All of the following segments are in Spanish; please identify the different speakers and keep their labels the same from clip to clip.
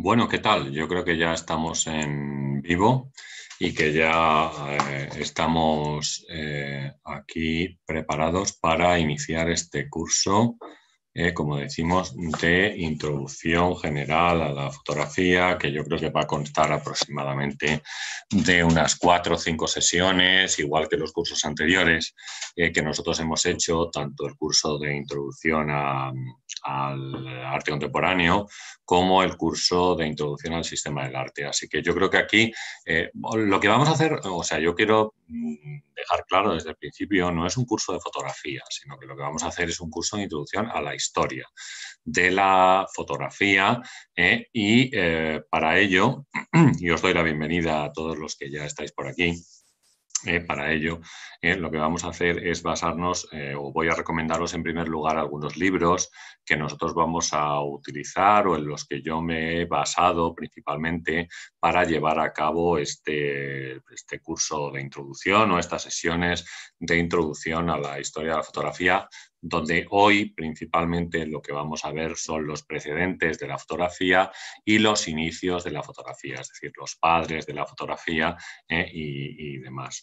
Speaker 1: Bueno, ¿qué tal? Yo creo que ya estamos en vivo y que ya eh, estamos eh, aquí preparados para iniciar este curso eh, como decimos, de introducción general a la fotografía, que yo creo que va a constar aproximadamente de unas cuatro o cinco sesiones, igual que los cursos anteriores eh, que nosotros hemos hecho, tanto el curso de introducción al arte contemporáneo como el curso de introducción al sistema del arte. Así que yo creo que aquí eh, lo que vamos a hacer, o sea, yo quiero mm, dejar claro desde el principio, no es un curso de fotografía, sino que lo que vamos a hacer es un curso de introducción a la historia historia de la fotografía ¿eh? y eh, para ello, y os doy la bienvenida a todos los que ya estáis por aquí, ¿eh? para ello, lo que vamos a hacer es basarnos, o voy a recomendaros en primer lugar algunos libros que nosotros vamos a utilizar o en los que yo me he basado principalmente para llevar a cabo este, este curso de introducción o estas sesiones de introducción a la historia de la fotografía donde hoy principalmente lo que vamos a ver son los precedentes de la fotografía y los inicios de la fotografía, es decir, los padres de la fotografía eh, y, demás.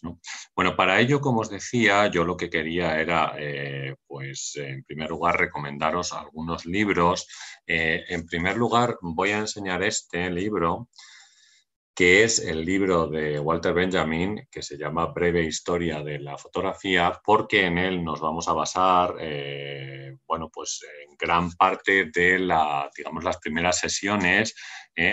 Speaker 1: Bueno, para ello, como os decía, yo lo que quería era, eh, pues, en primer lugar, recomendaros algunos libros. Eh, en primer lugar, voy a enseñar este libro que es el libro de Walter Benjamin que se llama Breve Historia de la Fotografía, porque en él nos vamos a basar, eh, bueno, pues en gran parte de la, digamos, las primeras sesiones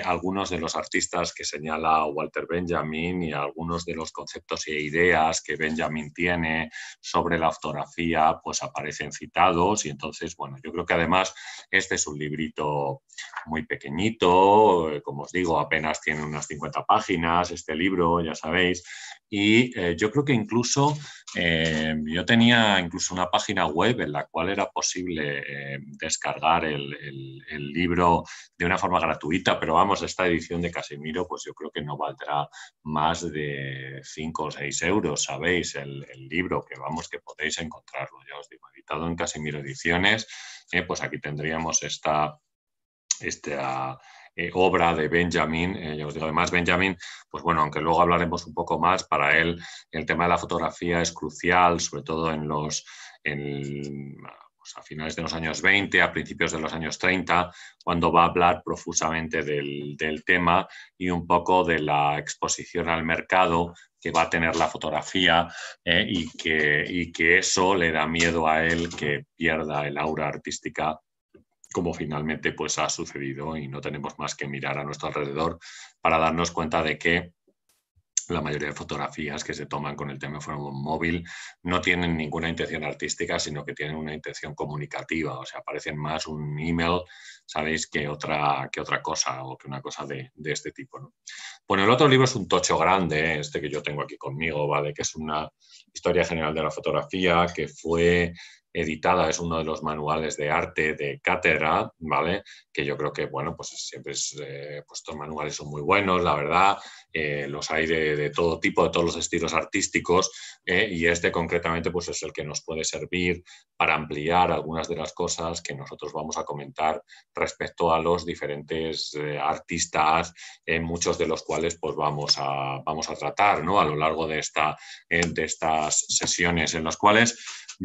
Speaker 1: algunos de los artistas que señala Walter Benjamin y algunos de los conceptos e ideas que Benjamin tiene sobre la fotografía, pues aparecen citados y entonces, bueno, yo creo que además este es un librito muy pequeñito, como os digo, apenas tiene unas 50 páginas, este libro, ya sabéis, y eh, yo creo que incluso eh, yo tenía incluso una página web en la cual era posible eh, descargar el, libro de una forma gratuita, pero vamos, esta edición de Casimiro pues yo creo que no valdrá más de 5 o 6 euros, sabéis, el, libro que vamos que podéis encontrarlo, ya os digo, editado en Casimiro Ediciones, pues aquí tendríamos esta... esta eh, obra de Benjamin. Eh, yo os digo, además, Benjamin, pues bueno, aunque luego hablaremos un poco más, para él el tema de la fotografía es crucial, sobre todo en los... En, pues, a finales de los años 20, a principios de los años 30, cuando va a hablar profusamente del, tema y un poco de la exposición al mercado que va a tener la fotografía eh, y, que, y que eso le da miedo a él que pierda el aura artística como finalmente pues, ha sucedido y no tenemos más que mirar a nuestro alrededor para darnos cuenta de que la mayoría de fotografías que se toman con el teléfono móvil no tienen ninguna intención artística, sino que tienen una intención comunicativa, o sea, parecen más un email, ¿sabéis?, que otra, que otra cosa o que una cosa de, este tipo. Bueno, el otro libro es un tocho grande, este que yo tengo aquí conmigo, ¿vale?, que es una historia general de la fotografía, que fue editada, es uno de los manuales de arte de cátedra, ¿vale? Que yo creo que, bueno, pues siempre eh, pues estos manuales son muy buenos, la verdad, eh, los hay de, todo tipo, de todos los estilos artísticos, eh, y este concretamente, pues es el que nos puede servir para ampliar algunas de las cosas que nosotros vamos a comentar respecto a los diferentes artistas, en muchos de los cuales, pues vamos a, vamos a tratar, ¿no? A lo largo de, esta, de estas sesiones en las cuales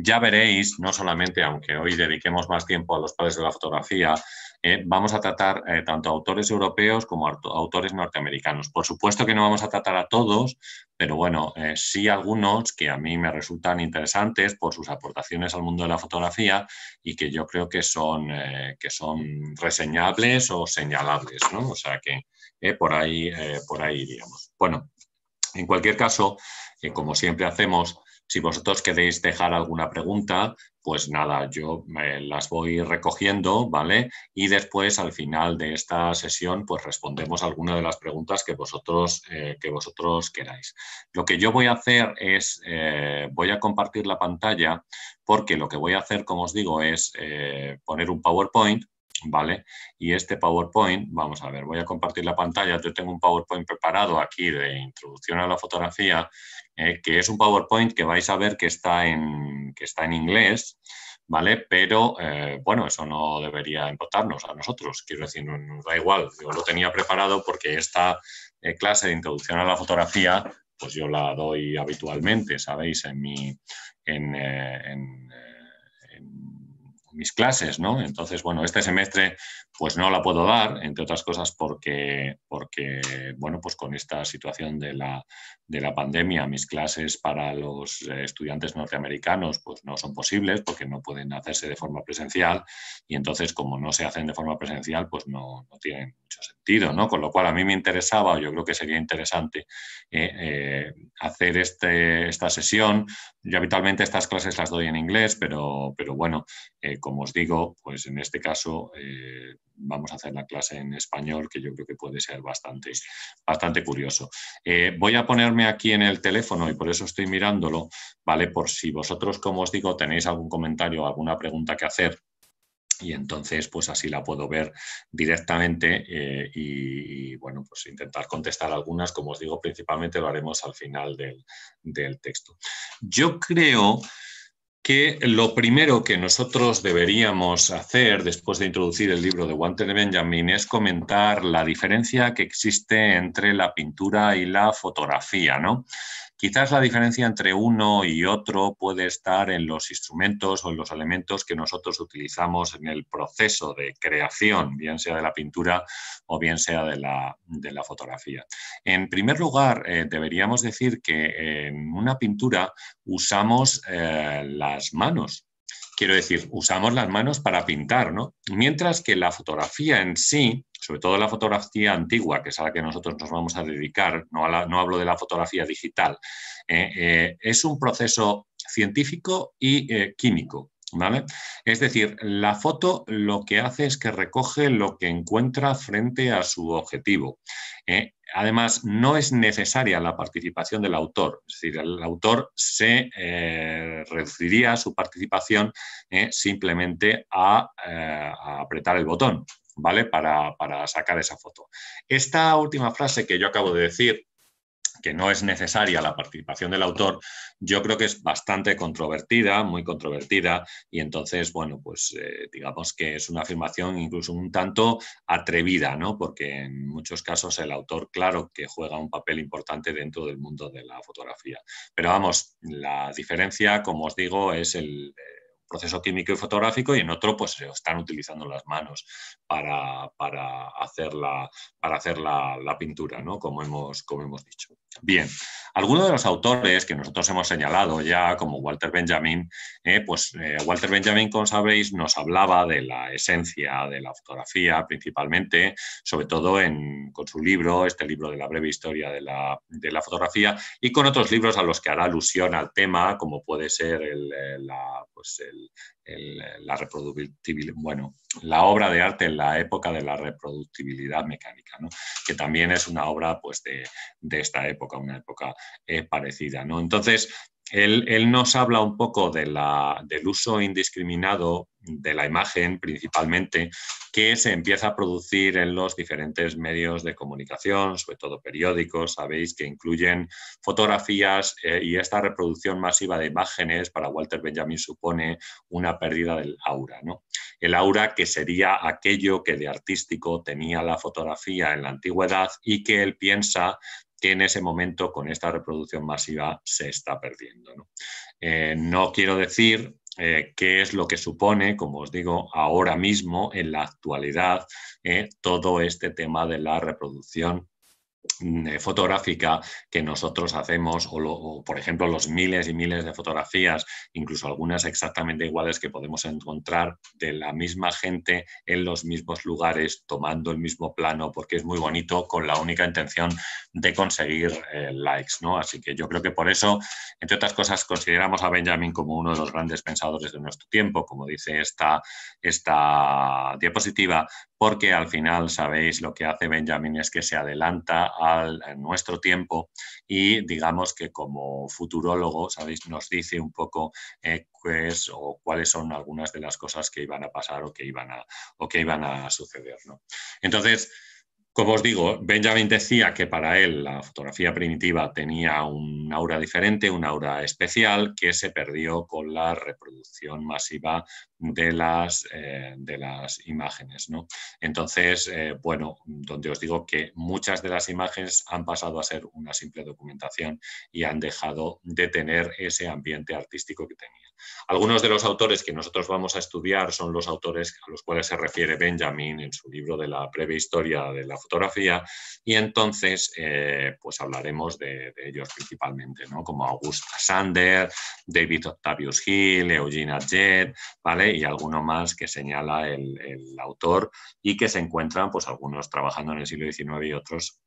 Speaker 1: ya veréis, no solamente, aunque hoy dediquemos más tiempo a los padres de la fotografía, eh, vamos a tratar tanto eh, tanto autores europeos como autores norteamericanos. Por supuesto que no vamos a tratar a todos, pero bueno, eh, sí algunos que a mí me resultan interesantes por sus aportaciones al mundo de la fotografía y que yo creo que son, que son reseñables o señalables, ¿no? O sea que por, ahí, por ahí, digamos. Bueno, en cualquier caso, como siempre hacemos, si vosotros queréis dejar alguna pregunta, pues nada, yo las voy recogiendo, ¿vale? Y después, al final de esta sesión, pues respondemos alguna de las preguntas que vosotros, eh, que vosotros queráis. Lo que yo voy a hacer es, eh, voy a compartir la pantalla, porque lo que voy a hacer, como os digo, es eh, poner un PowerPoint, ¿vale? Y este PowerPoint, vamos a ver, voy a compartir la pantalla. Yo tengo un PowerPoint preparado aquí de introducción a la fotografía eh, que es un PowerPoint que vais a ver que está en, que está en inglés, ¿vale? Pero eh, bueno, eso no debería importarnos a nosotros, quiero decir, no, nos da igual. Yo lo tenía preparado porque esta eh, clase de introducción a la fotografía, pues yo la doy habitualmente, ¿sabéis? En mi mis clases, ¿no? Entonces, bueno, este semestre pues no la puedo dar, entre otras cosas porque, porque bueno, pues con esta situación de la, de la pandemia, mis clases para los eh, estudiantes norteamericanos pues no son posibles porque no pueden hacerse de forma presencial y entonces como no se hacen de forma presencial pues no, no tienen mucho sentido, ¿no? Con lo cual a mí me interesaba, yo creo que sería interesante eh, eh, hacer este, esta sesión yo habitualmente estas clases las doy en inglés, pero, pero bueno, eh, como os digo, pues en este caso eh, vamos a hacer la clase en español, que yo creo que puede ser bastante, bastante curioso. Eh, voy a ponerme aquí en el teléfono y por eso estoy mirándolo, ¿vale? Por si vosotros, como os digo, tenéis algún comentario o alguna pregunta que hacer, y entonces pues así la puedo ver directamente eh, y, bueno pues intentar contestar algunas como os digo principalmente lo haremos al final del, texto yo creo que lo primero que nosotros deberíamos hacer después de introducir el libro de Walter Benjamin es comentar la diferencia que existe entre la pintura y la fotografía, ¿no? Quizás la diferencia entre uno y otro puede estar en los instrumentos o en los elementos que nosotros utilizamos en el proceso de creación, bien sea de la pintura o bien sea de la, fotografía. En primer lugar, eh, deberíamos decir que en una pintura usamos eh, las manos Quiero decir, usamos las manos para pintar, ¿no? Mientras que la fotografía en sí, sobre todo la fotografía antigua, que es a la que nosotros nos vamos a dedicar, no, hablo de la fotografía digital, eh, eh, es un proceso científico y eh, químico. ¿Vale? Es decir, la foto lo que hace es que recoge lo que encuentra frente a su objetivo. ¿eh? Además, no es necesaria la participación del autor, es decir, el autor se eh, reduciría su participación ¿eh? simplemente a, apretar el botón, ¿vale? para, sacar esa foto. Esta última frase que yo acabo de decir que no es necesaria la participación del autor, yo creo que es bastante controvertida, muy controvertida, y entonces, bueno, pues eh, digamos que es una afirmación incluso un tanto atrevida, ¿no? Porque en muchos casos el autor, claro que juega un papel importante dentro del mundo de la fotografía. Pero vamos, la diferencia, como os digo, es el... Eh, proceso químico y fotográfico y en otro pues se están utilizando las manos para, para hacer, la, para hacer la, pintura, ¿no? como, hemos, como hemos dicho. Bien, algunos de los autores que nosotros hemos señalado ya, como Walter Benjamin, eh, pues eh, Walter Benjamin, como sabéis, nos hablaba de la esencia de la fotografía principalmente, sobre todo con su libro, este libro de la breve historia de la, fotografía, y con otros libros a los que hará alusión al tema, como puede ser el eh, pues, la reproductibilidad, bueno, la obra de arte en la época de la reproductibilidad mecánica, que también es una obra pues, de, esta época, una época eh, parecida. ¿no? Entonces, él, nos habla un poco del uso indiscriminado de la imagen principalmente que se empieza a producir en los diferentes medios de comunicación, sobre todo periódicos, sabéis que incluyen fotografías eh, y esta reproducción masiva de imágenes para Walter Benjamin supone una pérdida del aura. ¿no? El aura que sería aquello que de artístico tenía la fotografía en la antigüedad y que él piensa que en ese momento con esta reproducción masiva se está perdiendo. No, eh, quiero decir eh, qué es lo que supone, como os digo, ahora mismo, en la actualidad, eh, todo este tema de la reproducción Mm, eh, fotográfica que nosotros hacemos o, por ejemplo los miles y miles de fotografías incluso algunas exactamente iguales que podemos encontrar de la misma gente en los mismos lugares tomando el mismo plano porque es muy bonito con la única intención de conseguir eh, likes no así que yo creo que por eso entre otras cosas consideramos a Benjamin como uno de los grandes pensadores de nuestro tiempo como dice esta esta diapositiva porque al final, sabéis, lo que hace Benjamin es que se adelanta al, a nuestro tiempo y digamos que como futurólogo, sabéis, nos dice un poco eh, pues, o cuáles son algunas de las cosas que iban a pasar o que iban a, o que iban a suceder. Entonces, como os digo, Benjamin decía que para él la fotografía primitiva tenía un aura diferente, un aura especial que se perdió con la reproducción masiva de las, eh, de las imágenes. ¿no? Entonces, eh, bueno, donde os digo que muchas de las imágenes han pasado a ser una simple documentación y han dejado de tener ese ambiente artístico que tenían. Algunos de los autores que nosotros vamos a estudiar son los autores a los cuales se refiere Benjamin en su libro de la previa historia de la fotografía y entonces eh, pues hablaremos de, ellos principalmente, ¿no? como Augusta Sander, David Octavius Hill, Eugenia Jet, ¿vale? y alguno más que señala el, autor y que se encuentran pues algunos trabajando en el siglo XIX y otros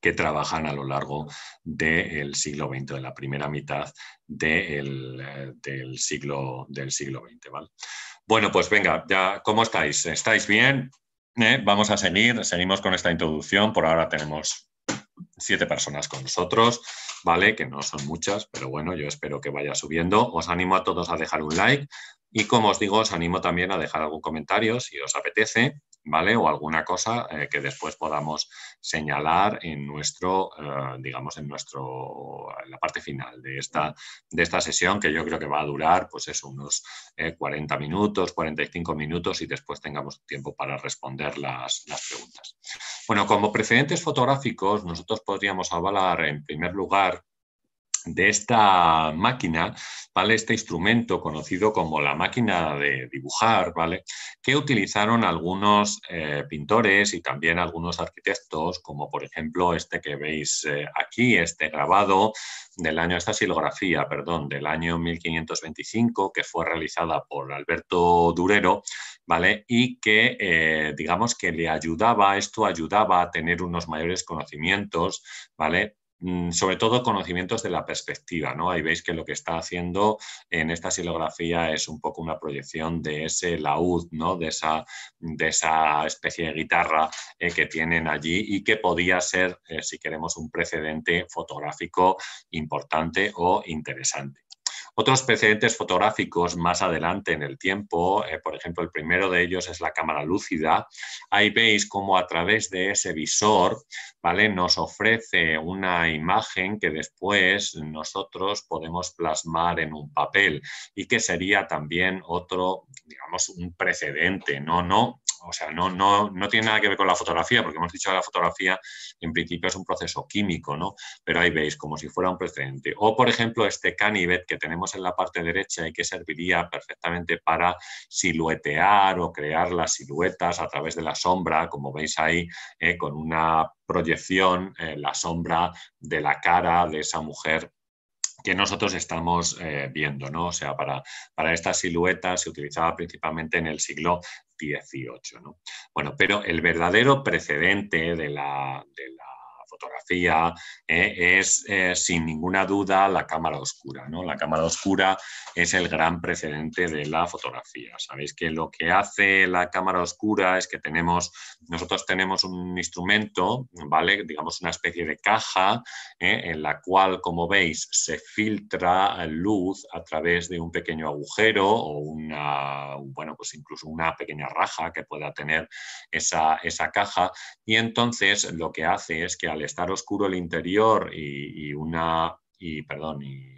Speaker 1: que trabajan a lo largo del siglo XX, de la primera mitad del, eh, siglo, del siglo XX. ¿vale? Bueno, pues venga, ya, ¿cómo estáis? ¿Estáis bien? ¿Eh? Vamos a seguir, seguimos con esta introducción. Por ahora tenemos siete personas con nosotros, ¿vale? Que no son muchas, pero bueno, yo espero que vaya subiendo. Os animo a todos a dejar un like, y como os digo, os animo también a dejar algún comentario si os apetece, ¿vale? O alguna cosa eh, que después podamos señalar en nuestro, eh, digamos, en nuestro, en la parte final de esta, de esta sesión, que yo creo que va a durar, pues eso, unos 40 eh, minutos, 45 minutos y después tengamos tiempo para responder las, las preguntas. Bueno, como precedentes fotográficos, nosotros podríamos avalar en primer lugar de esta máquina, ¿vale? Este instrumento conocido como la máquina de dibujar, ¿vale? Que utilizaron algunos eh, pintores y también algunos arquitectos, como por ejemplo este que veis eh, aquí, este grabado del año, esta silografía, perdón, del año 1525, que fue realizada por Alberto Durero, ¿vale? Y que, eh, digamos que le ayudaba, esto ayudaba a tener unos mayores conocimientos, ¿vale? Mm, sobre todo conocimientos de la perspectiva, ¿no? Ahí veis que lo que está haciendo en esta silografía es un poco una proyección de ese laúd, ¿no? De esa, especie de guitarra eh, que tienen allí y que podía ser, eh, si queremos, un precedente fotográfico importante o interesante. Otros precedentes fotográficos más adelante en el tiempo, eh, por ejemplo, el primero de ellos es la cámara lúcida. Ahí veis cómo a través de ese visor ¿vale? nos ofrece una imagen que después nosotros podemos plasmar en un papel y que sería también otro, digamos, un precedente. No, no, o sea, no, no, no tiene nada que ver con la fotografía, porque hemos dicho que la fotografía en principio es un proceso químico, ¿no? Pero ahí veis, como si fuera un precedente. O, por ejemplo, este canivet que tenemos en la parte derecha y que serviría perfectamente para siluetear o crear las siluetas a través de la sombra, como veis ahí, eh, con una proyección, eh, la sombra de la cara de esa mujer que nosotros estamos eh, viendo, ¿no? O sea, para, para estas siluetas se utilizaba principalmente en el siglo 18 ¿no? Bueno, pero el verdadero precedente de la, de la fotografía, ¿eh? es eh, sin ninguna duda la cámara oscura. ¿no? La cámara oscura es el gran precedente de la fotografía. Sabéis que lo que hace la cámara oscura es que tenemos, nosotros tenemos un instrumento, ¿vale? digamos una especie de caja ¿eh? en la cual, como veis, se filtra luz a través de un pequeño agujero o una, bueno, pues incluso una pequeña raja que pueda tener esa, esa caja. Y entonces lo que hace es que al estar oscuro el interior y, una, y, perdón, y,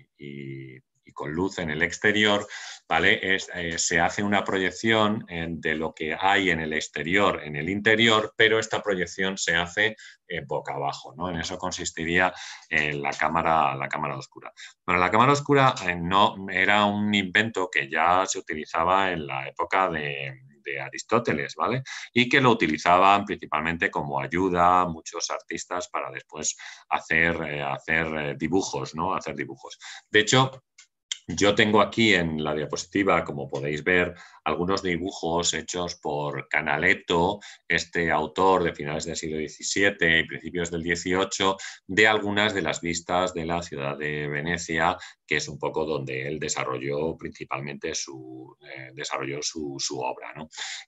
Speaker 1: con luz en el exterior, ¿vale? Eh, se hace una proyección eh, de lo que hay en el exterior, en el interior, pero esta proyección se hace eh, boca abajo, En eso consistiría la, cámara, la cámara oscura. Bueno, la cámara oscura no era un invento que ya se utilizaba en la época de, de Aristóteles, ¿vale? Y que lo utilizaban principalmente como ayuda a muchos artistas para después hacer, eh, hacer eh, dibujos, ¿no? Hacer dibujos. De hecho, yo tengo aquí en la diapositiva, como podéis ver, algunos dibujos hechos por Canaletto, este autor de finales del siglo XVII y principios del XVIII, de algunas de las vistas de la ciudad de Venecia que es un poco donde él desarrolló principalmente su, eh, su, obra.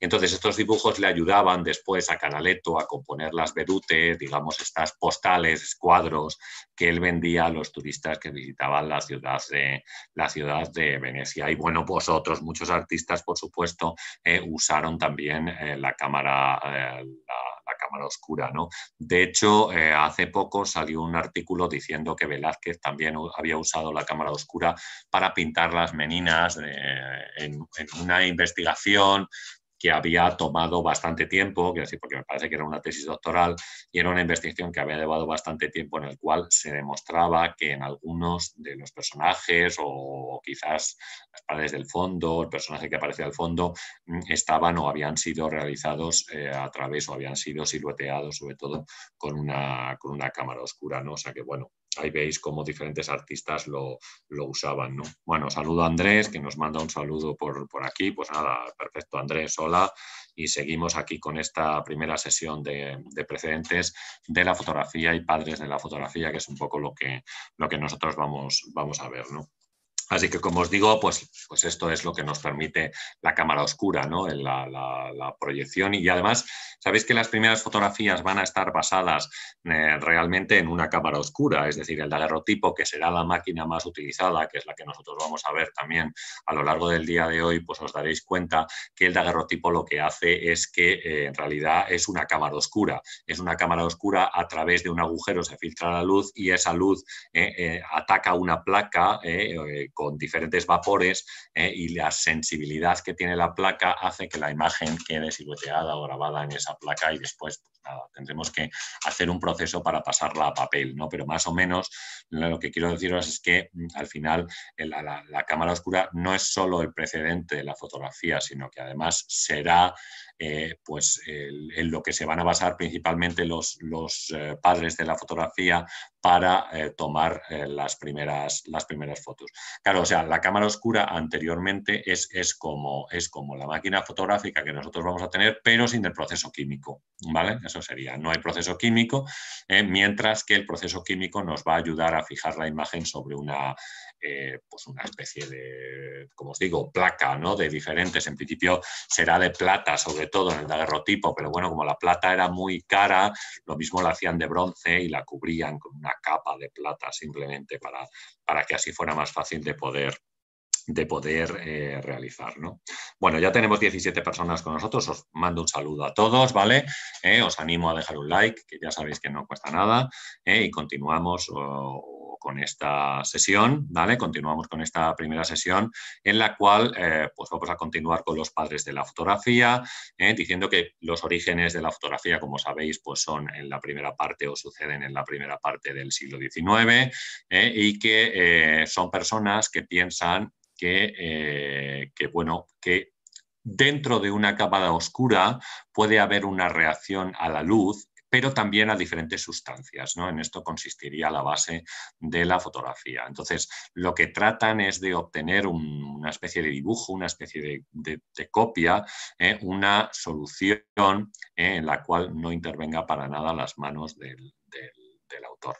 Speaker 1: Entonces, estos dibujos le ayudaban después a Canaletto a componer las Vedute, digamos, estas postales, cuadros que él vendía a los turistas que visitaban la ciudad de, la ciudad de Venecia. Y bueno, vosotros otros, muchos artistas, por supuesto, eh, usaron también eh, la cámara, la la Cámara Oscura. ¿no? De hecho, eh, hace poco salió un artículo diciendo que Velázquez también había usado la Cámara Oscura para pintar las meninas eh, en, una investigación que había tomado bastante tiempo, porque me parece que era una tesis doctoral y era una investigación que había llevado bastante tiempo en el cual se demostraba que en algunos de los personajes o quizás las paredes del fondo, el personaje que aparecía al fondo, mm, estaban o habían sido realizados eh, a través o habían sido silueteados sobre todo con una, con una cámara oscura, ¿no? O sea que bueno, ahí veis cómo diferentes artistas lo, usaban. ¿no? Bueno, saludo a Andrés, que nos manda un saludo por, aquí. Pues nada, perfecto, Andrés, hola. Y seguimos aquí con esta primera sesión de, de, precedentes de la fotografía y padres de la fotografía, que es un poco lo que, lo que nosotros vamos, vamos a ver. ¿no? Así que, como os digo, pues, pues esto es lo que nos permite la cámara oscura, ¿no? la, proyección. Y además, sabéis que las primeras fotografías van a estar basadas eh, realmente en una cámara oscura, es decir, el daguerrotipo, que será la máquina más utilizada, que es la que nosotros vamos a ver también a lo largo del día de hoy, pues os daréis cuenta que el daguerrotipo lo que hace es que eh, en realidad es una cámara oscura. Es una cámara oscura a través de un agujero se filtra la luz y esa luz eh, ataca una placa con con diferentes vapores eh, y la sensibilidad que tiene la placa hace que la imagen quede silueteada o grabada en esa placa y después pues tendremos que hacer un proceso para pasarla a papel, ¿no? Pero más o menos lo que quiero deciros es que mm, al final eh, la cámara oscura no es solo el precedente de la fotografía, sino que además será eh, pues en lo que se van a basar principalmente los, los eh, padres de la fotografía para eh, tomar las, primeras, las primeras fotos. Claro, o sea, la cámara oscura anteriormente es, es, como, es como la máquina fotográfica que nosotros vamos a tener, pero sin el proceso químico, ¿vale? Eso sería, no hay proceso químico, mientras que el proceso químico nos va a ayudar a fijar la imagen sobre una, eh, pues una especie de, como os digo, placa, ¿no? De diferentes, en principio será de plata, sobre todo en el daguerrotipo, pero bueno, como la plata era muy cara, lo mismo la hacían de bronce y la cubrían con una capa de plata simplemente para, para que así fuera más fácil de poder de poder eh, realizar. ¿no? Bueno, ya tenemos 17 personas con nosotros, os mando un saludo a todos, ¿vale? Eh, os animo a dejar un like, que ya sabéis que no cuesta nada, y continuamos con esta sesión, ¿vale? Continuamos con esta primera sesión en la cual eh, pues vamos a continuar con los padres de la fotografía, ¿eh? diciendo que los orígenes de la fotografía, como sabéis, pues son en la primera parte o suceden en la primera parte del siglo XIX ¿eh? y que son personas que piensan que, bueno, que dentro de una cámara oscura puede haber una reacción a la luz pero también a diferentes sustancias. ¿no? En esto consistiría la base de la fotografía. Entonces, lo que tratan es de obtener una especie de dibujo, una especie de, copia, ¿eh? una solución ¿eh? en la cual no intervenga para nada las manos del del autor.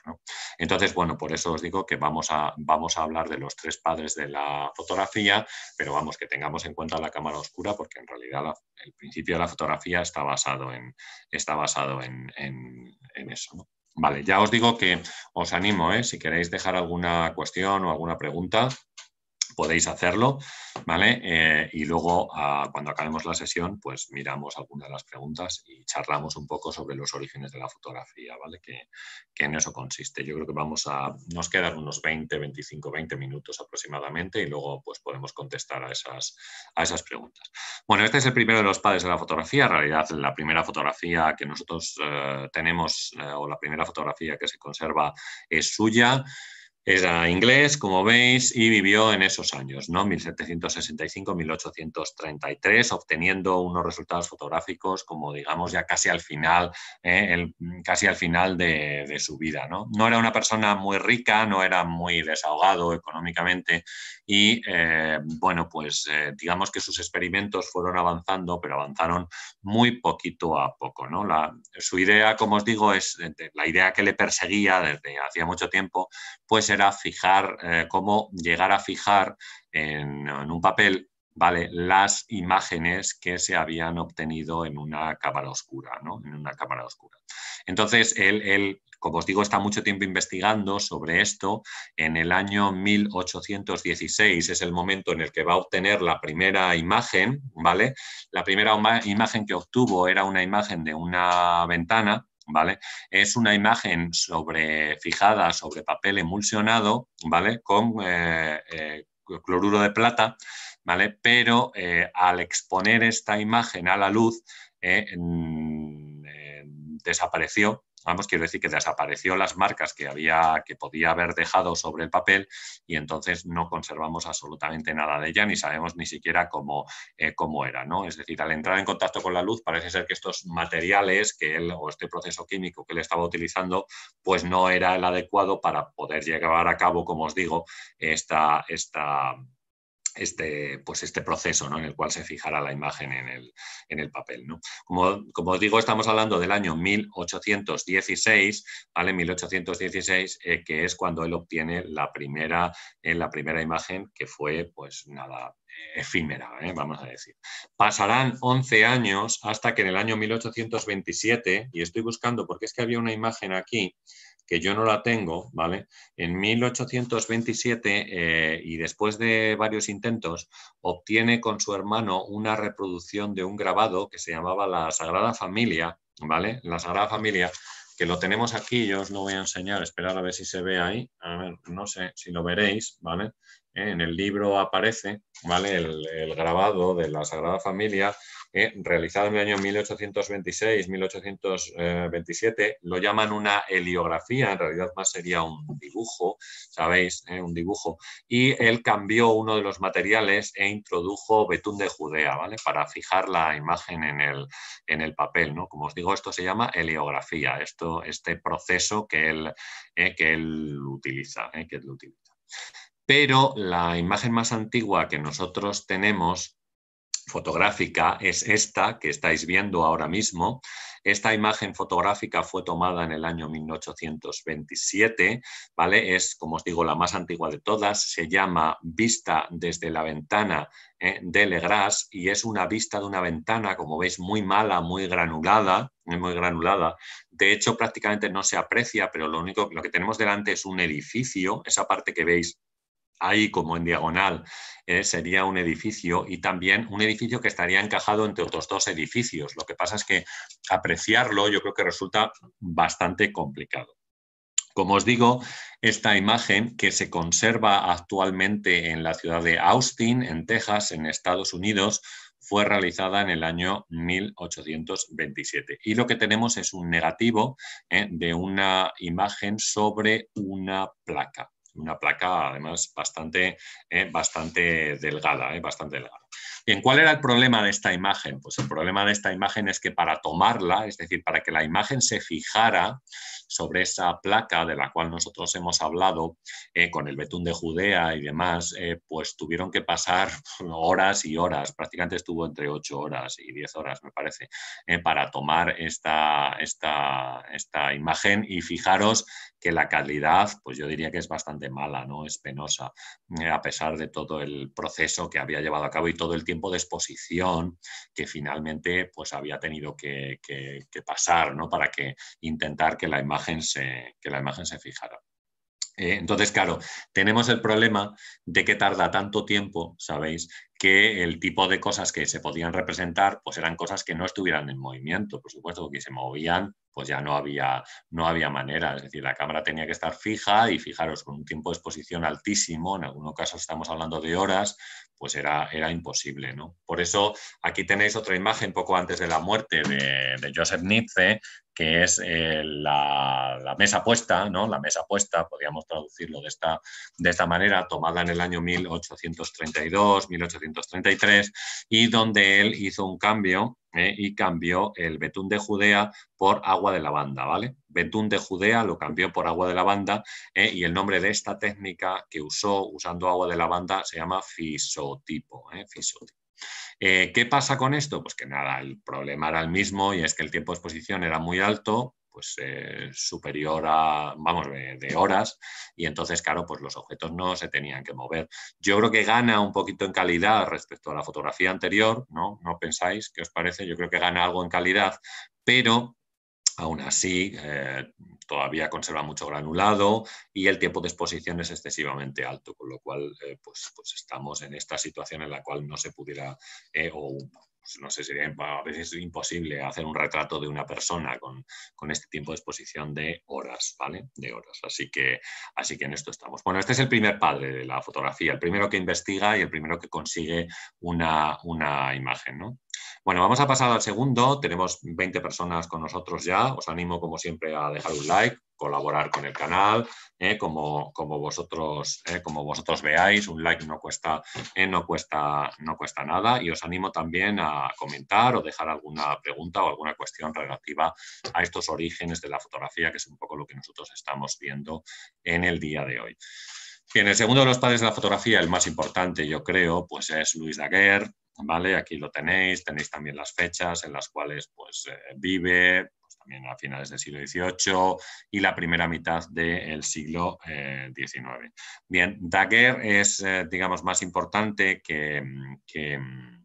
Speaker 1: Entonces, bueno, por eso os digo que vamos a, vamos a hablar de los tres padres de la fotografía, pero vamos, que tengamos en cuenta la cámara oscura, porque en realidad el principio de la fotografía está basado en, está basado en, eso. Vale, ya os digo que os animo, ¿eh? si queréis dejar alguna cuestión o alguna pregunta, podéis hacerlo, ¿vale? Eh, y luego, ah, cuando acabemos la sesión, pues miramos algunas de las preguntas y charlamos un poco sobre los orígenes de la fotografía, ¿vale? Que, en eso consiste. Yo creo que vamos a, nos quedan unos 20, 25, 20 minutos aproximadamente y luego pues podemos contestar a esas, a esas preguntas. Bueno, este es el primero de los padres de la fotografía. En realidad, la primera fotografía que nosotros eh, tenemos eh, o la primera fotografía que se conserva es suya. Era inglés, como veis, y vivió en esos años, ¿no? 1765-1833, obteniendo unos resultados fotográficos, como digamos, ya casi al final, ¿eh? casi al final de, su vida, ¿no? No era una persona muy rica, no era muy desahogado económicamente, y eh, bueno, pues eh, digamos que sus experimentos fueron avanzando, pero avanzaron muy poquito a poco. ¿no? La, su idea, como os digo, es la idea que le perseguía desde hacía mucho tiempo, pues era fijar, eh, cómo llegar a fijar en un papel vale, las imágenes que se habían obtenido en una cámara oscura, ¿no? En una cámara oscura. Entonces, él, como os digo, está mucho tiempo investigando sobre esto. En el año 1816 es el momento en el que va a obtener la primera imagen, ¿vale? La primera imagen que obtuvo era una imagen de una ventana ¿vale? Es una imagen sobre, fijada sobre papel emulsionado, ¿vale? Con eh, eh, cloruro de plata pero eh, al exponer esta imagen a la luz, eh, desapareció. Vamos, quiero decir que desapareció las marcas que, había, que podía haber dejado sobre el papel y entonces no conservamos absolutamente nada de ella ni sabemos ni siquiera cómo, eh, cómo era. ¿no? Es decir, al entrar en contacto con la luz parece ser que estos materiales que él o este proceso químico que él estaba utilizando pues no era el adecuado para poder llevar a cabo, como os digo, esta, esta, este, pues este proceso ¿no? en el cual se fijará la imagen en el, en el papel. ¿no? Como, como, digo, estamos hablando del año 1816, ¿vale? 1816, eh, que es cuando él obtiene la primera, en eh, la primera imagen que fue, pues nada, eh, efímera, vamos a decir. Pasarán 11 años hasta que en el año 1827, y estoy buscando porque es que había una imagen aquí, que yo no la tengo, ¿vale? En 1827 eh, y después de varios intentos, obtiene con su hermano una reproducción de un grabado que se llamaba La Sagrada Familia, ¿vale? La Sagrada Familia, que lo tenemos aquí, yo os lo voy a enseñar, esperar a ver si se ve ahí, a ver, no sé si lo veréis, ¿vale? Eh, en el libro aparece, ¿vale? El, el grabado de La Sagrada Familia realizado en el año 1826-1827, eh, lo llaman una heliografía, en realidad más sería un dibujo, ¿sabéis? Eh, un dibujo. Y él cambió uno de los materiales e introdujo betún de Judea, ¿vale? Para fijar la imagen en el, en el papel, ¿no? Como os digo, esto se llama heliografía, esto, este proceso que él, eh, que él utiliza, que él utiliza. Pero la imagen más antigua que nosotros tenemos fotográfica es esta que estáis viendo ahora mismo. Esta imagen fotográfica fue tomada en el año 1827, ¿vale? Es, como os digo, la más antigua de todas, se llama Vista desde la ventana ¿eh? de Legras y es una vista de una ventana, como veis, muy mala, muy granulada, ¿eh? muy granulada. De hecho, prácticamente no se aprecia, pero lo único lo que tenemos delante es un edificio, esa parte que veis ahí como en diagonal, eh, sería un edificio y también un edificio que estaría encajado entre otros dos edificios. Lo que pasa es que apreciarlo yo creo que resulta bastante complicado. Como os digo, esta imagen que se conserva actualmente en la ciudad de Austin, en Texas, en Estados Unidos, fue realizada en el año 1827. Y lo que tenemos es un negativo eh, de una imagen sobre una placa una placa además bastante, eh, bastante delgada, eh, bastante delgada. Bien, ¿cuál era el problema de esta imagen? Pues el problema de esta imagen es que para tomarla, es decir, para que la imagen se fijara sobre esa placa de la cual nosotros hemos hablado eh, con el betún de Judea y demás, pues tuvieron que pasar horas y horas, prácticamente estuvo entre 8 horas y 10 horas, me parece, para tomar esta, esta, esta imagen y fijaros que la calidad, pues yo diría que es bastante mala, ¿no? Es penosa, eh, a pesar de todo el proceso que había llevado a cabo y todo el tiempo de exposición que finalmente pues había tenido que, pasar, ¿no? Para que intentar que la imagen se, que la imagen se fijara. Eh, entonces, claro, tenemos el problema de que tarda tanto tiempo, ¿sabéis? Que el tipo de cosas que se podían representar, pues eran cosas que no estuvieran en movimiento, por supuesto, que se movían, pues ya no había, no había manera. Es decir, la cámara tenía que estar fija y fijaros, con un tiempo de exposición altísimo, en algunos casos estamos hablando de horas, pues era, era imposible. Por eso aquí tenéis otra imagen poco antes de la muerte de, Joseph Nietzsche, que es eh, la, mesa puesta, ¿no? La mesa puesta, podríamos traducirlo de esta, de esta manera, tomada en el año 1832, 1833, y donde él hizo un cambio ¿eh? y cambió el betún de Judea por agua de lavanda, ¿vale? Betún de Judea lo cambió por agua de lavanda ¿eh? y el nombre de esta técnica que usó usando agua de lavanda se llama fisotipo. ¿eh? fisotipo. ¿Qué pasa con esto? Pues que nada, el problema era el mismo y es que el tiempo de exposición era muy alto, pues, eh, superior a, vamos, de, horas, y entonces, claro, pues los objetos no se tenían que mover. Yo creo que gana un poquito en calidad respecto a la fotografía anterior, ¿no? ¿No pensáis? ¿Qué os parece? Yo creo que gana algo en calidad, pero aún así eh, todavía conserva mucho granulado y el tiempo de exposición es excesivamente alto, con lo cual eh, pues, pues, estamos en esta situación en la cual no se pudiera, eh, pues, no sé, sería a veces es imposible hacer un retrato de una persona con, este tiempo de exposición de horas, ¿vale? De horas. Así que, así que en esto estamos. Bueno, este es el primer padre de la fotografía, el primero que investiga y el primero que consigue una, una imagen, ¿no? Bueno, vamos a pasar al segundo. Tenemos 20 personas con nosotros ya. Os animo, como siempre, a dejar un like, colaborar con el canal, ¿eh? como, como, vosotros, ¿eh? como vosotros veáis. Un like no cuesta, ¿eh? no, cuesta, no cuesta nada. Y os animo también a comentar o dejar alguna pregunta o alguna cuestión relativa a estos orígenes de la fotografía, que es un poco lo que nosotros estamos viendo en el día de hoy. Bien, el segundo de los padres de la fotografía, el más importante, yo creo, pues es Luis Daguerre, ¿vale? Aquí lo tenéis, tenéis también las fechas en las cuales pues, eh, vive, pues, también a finales del siglo XVIII y la primera mitad del siglo XIX. Eh, Bien, Daguerre es, eh, digamos, más importante que mm,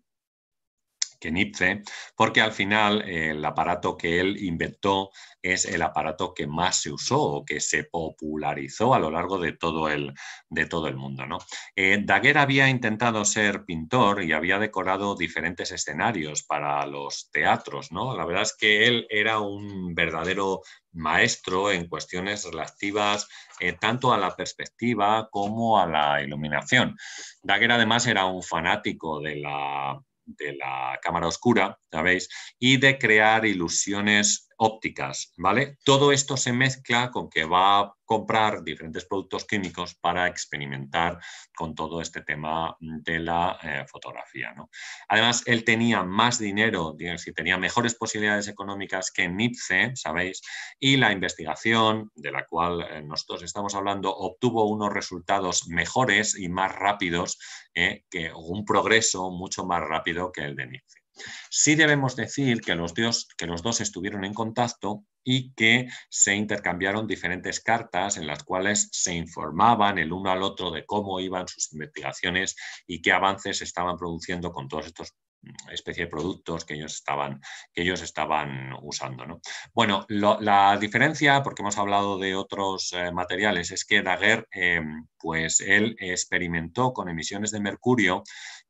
Speaker 1: que porque al final eh, el aparato que él inventó es el aparato que más se usó o que se popularizó a lo largo de todo el, de todo el mundo. ¿no? Eh, Daguerre había intentado ser pintor y había decorado diferentes escenarios para los teatros. ¿no? La verdad es que él era un verdadero maestro en cuestiones relativas eh, tanto a la perspectiva como a la iluminación. Daguerre además era un fanático de la de la Cámara Oscura, ¿sabéis? Y de crear ilusiones ópticas, ¿vale? Todo esto se mezcla con que va a comprar diferentes productos químicos para experimentar con todo este tema de la eh, fotografía, ¿no? Además, él tenía más dinero, si tenía mejores posibilidades económicas que Nipce, ¿sabéis? Y la investigación de la cual eh, nosotros estamos hablando obtuvo unos resultados mejores y más rápidos, eh, que un progreso mucho más rápido que el de Nipce. Sí debemos decir que los, que los dos estuvieron en contacto y que se intercambiaron diferentes cartas en las cuales se informaban el uno al otro de cómo iban sus investigaciones y qué avances estaban produciendo con todos estos mm, especie de productos que ellos estaban, que ellos estaban usando. ¿no? Bueno, la diferencia, porque hemos hablado de otros eh, materiales, es que Daguerre, em, pues él experimentó con emisiones de mercurio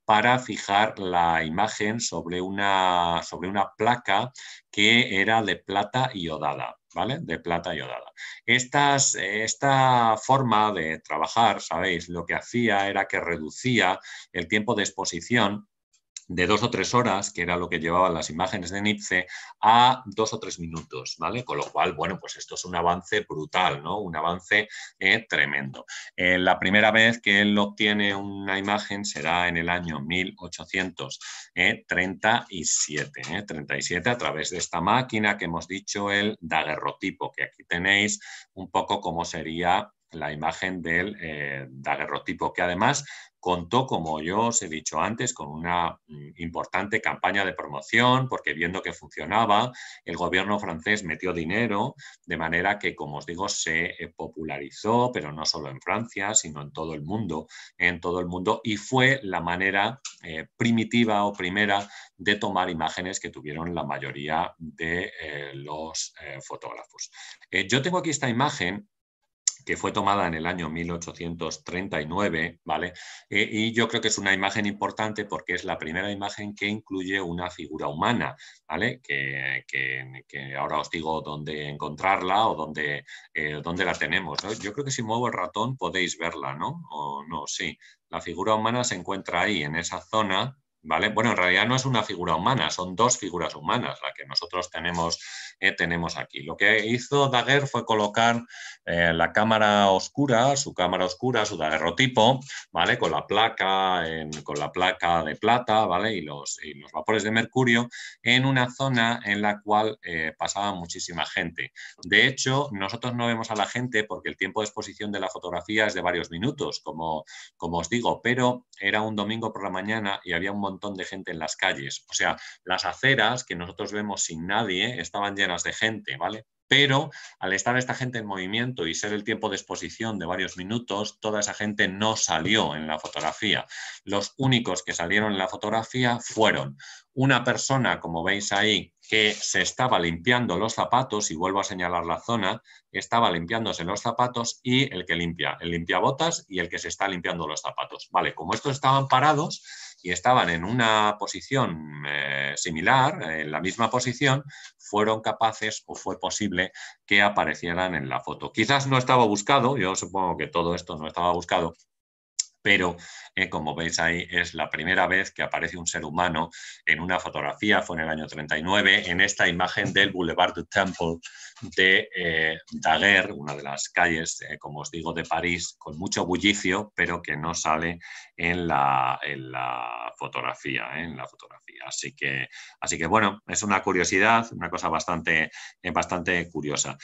Speaker 1: para fijar la imagen sobre una, sobre una placa que era de plata iodada. ¿Vale? De plata esta forma de trabajar, sabéis, lo que hacía era que reducía el tiempo de exposición de dos o tres horas, que era lo que llevaban las imágenes de Nipce, a dos o tres minutos, ¿vale? Con lo cual, bueno, pues esto es un avance brutal, ¿no? Un avance eh, tremendo. Eh, la primera vez que él obtiene una imagen será en el año 1837, 37 ¿eh? a través de esta máquina que hemos dicho, el daguerrotipo, que aquí tenéis un poco cómo sería la imagen del daguerrotipo, que además contó, como yo os he dicho antes, con una mm, importante campaña de promoción, porque viendo que funcionaba, el gobierno francés metió dinero, de manera que, como os digo, se eh, popularizó, pero no solo en Francia, sino en todo el mundo, en todo el mundo, y fue la manera eh, primitiva o primera de tomar imágenes que tuvieron la mayoría de eh, los fotógrafos. yo tengo aquí esta imagen que fue tomada en el año 1839, ¿vale? Eh, y yo creo que es una imagen importante porque es la primera imagen que incluye una figura humana, ¿vale? Que, ahora os digo dónde encontrarla o dónde, eh, la tenemos, Yo creo que si muevo el ratón podéis verla, ¿no? O no, sí. La figura humana se encuentra ahí, en esa zona, bueno, en realidad no es una figura humana, son dos figuras humanas la que nosotros tenemos, eh, tenemos aquí. Lo que hizo Daguerre fue colocar eh, la cámara oscura, su cámara oscura, su daguerrotipo, ¿vale? Con la placa, con la placa de plata, ¿vale? Y los, los, vapores de mercurio en una zona en la cual eh, pasaba muchísima gente. De hecho, nosotros no vemos a la gente porque el tiempo de exposición de la fotografía es de varios minutos, como, como os digo, pero era un domingo por la mañana y había un montón montón de gente en las calles. O sea, las aceras que nosotros vemos sin nadie estaban llenas de gente, ¿vale? Pero al estar esta gente en movimiento y ser el tiempo de exposición de varios minutos, toda esa gente no salió en la fotografía. Los únicos que salieron en la fotografía fueron una persona, como veis ahí, que se estaba limpiando los zapatos, y vuelvo a señalar la zona, estaba limpiándose los zapatos y el que limpia, el limpiabotas y el que se está limpiando los zapatos. Vale, como estos estaban parados, y estaban en una posición eh, similar, en la misma posición, fueron capaces o fue posible que aparecieran en la foto. Quizás no estaba buscado, yo supongo que todo esto no estaba buscado, pero eh, como veis ahí es la primera vez que aparece un ser humano en una fotografía, fue en el año 39, en esta imagen del Boulevard du Temple de eh, Daguerre, una de las calles, eh, como os digo, de París, con mucho bullicio, pero que no sale en la, fotografía, eh, en la fotografía. Así que, así que bueno, es una curiosidad, una cosa bastante, bastante curiosa.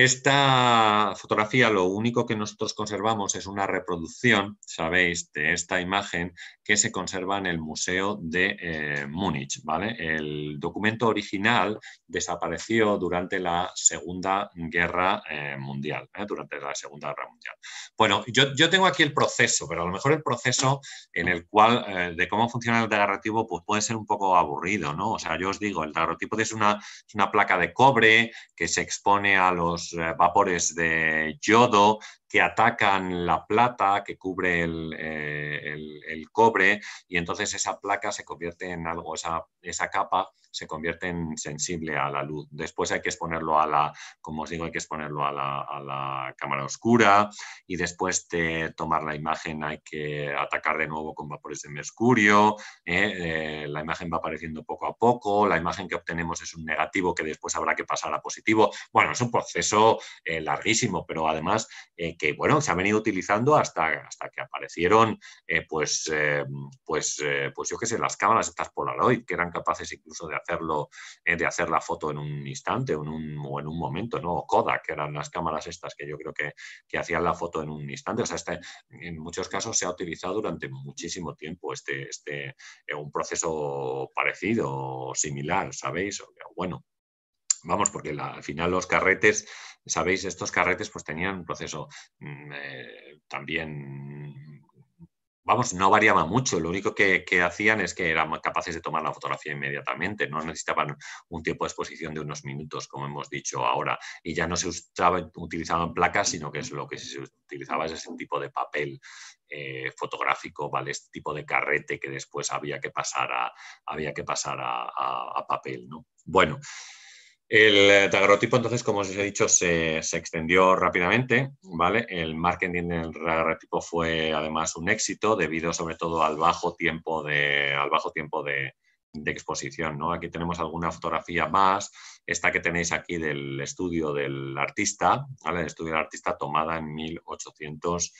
Speaker 1: Esta fotografía lo único que nosotros conservamos es una reproducción, sabéis, de esta imagen que se conserva en el Museo de eh, Múnich. ¿vale? El documento original desapareció durante la Segunda Guerra eh, Mundial. ¿eh? Durante la Segunda Guerra Mundial. Bueno, yo, tengo aquí el proceso, pero a lo mejor el proceso en el cual, de cómo funciona el daguerrotipo, pues puede ser un poco aburrido. ¿no? O sea, yo os digo, el daguerrotipo es es una placa de cobre que se expone a los eh, vapores de yodo, que atacan la plata, que cubre eh, el, cobre, y entonces esa placa se convierte en algo, esa, esa capa se convierte en sensible a la luz. Después hay que exponerlo a la, como os digo, hay que exponerlo a la, cámara oscura y después de tomar la imagen hay que atacar de nuevo con vapores de mercurio, ¿eh? Eh, la imagen va apareciendo poco a poco, la imagen que obtenemos es un negativo que después habrá que pasar a positivo. Bueno, es un proceso larguísimo, pero además que bueno, se ha venido utilizando hasta, hasta que aparecieron, eh, pues, eh, pues, eh, pues yo sé, las cámaras estas Polaroid, que eran capaces incluso de hacerlo, de hacer la foto en un instante en un, o en un momento, ¿no? O Kodak, que eran las cámaras estas que yo creo que, que hacían la foto en un instante. O sea, este, en muchos casos se ha utilizado durante muchísimo tiempo este, este, un proceso parecido o similar, ¿sabéis? bueno, vamos, porque al final los carretes, sabéis, estos carretes pues tenían un proceso mm, eh, también vamos, no variaba mucho. Lo único que, hacían es que eran capaces de tomar la fotografía inmediatamente. No necesitaban un tiempo de exposición de unos minutos, como hemos dicho ahora. Y ya no se utilizaban placas, sino que es lo que se utilizaba es ese tipo de papel eh, fotográfico, ¿vale? Este tipo de carrete que después había que pasar a, había que pasar a papel, ¿no? Bueno, el tagarotipo, eh, entonces, como os he dicho, se, extendió rápidamente, ¿vale? El marketing del tagarotipo fue además un éxito debido sobre todo al bajo tiempo de, al bajo tiempo de, exposición, ¿no? Aquí tenemos alguna fotografía más, esta que tenéis aquí del estudio del artista, ¿vale? El estudio del artista tomada en 1800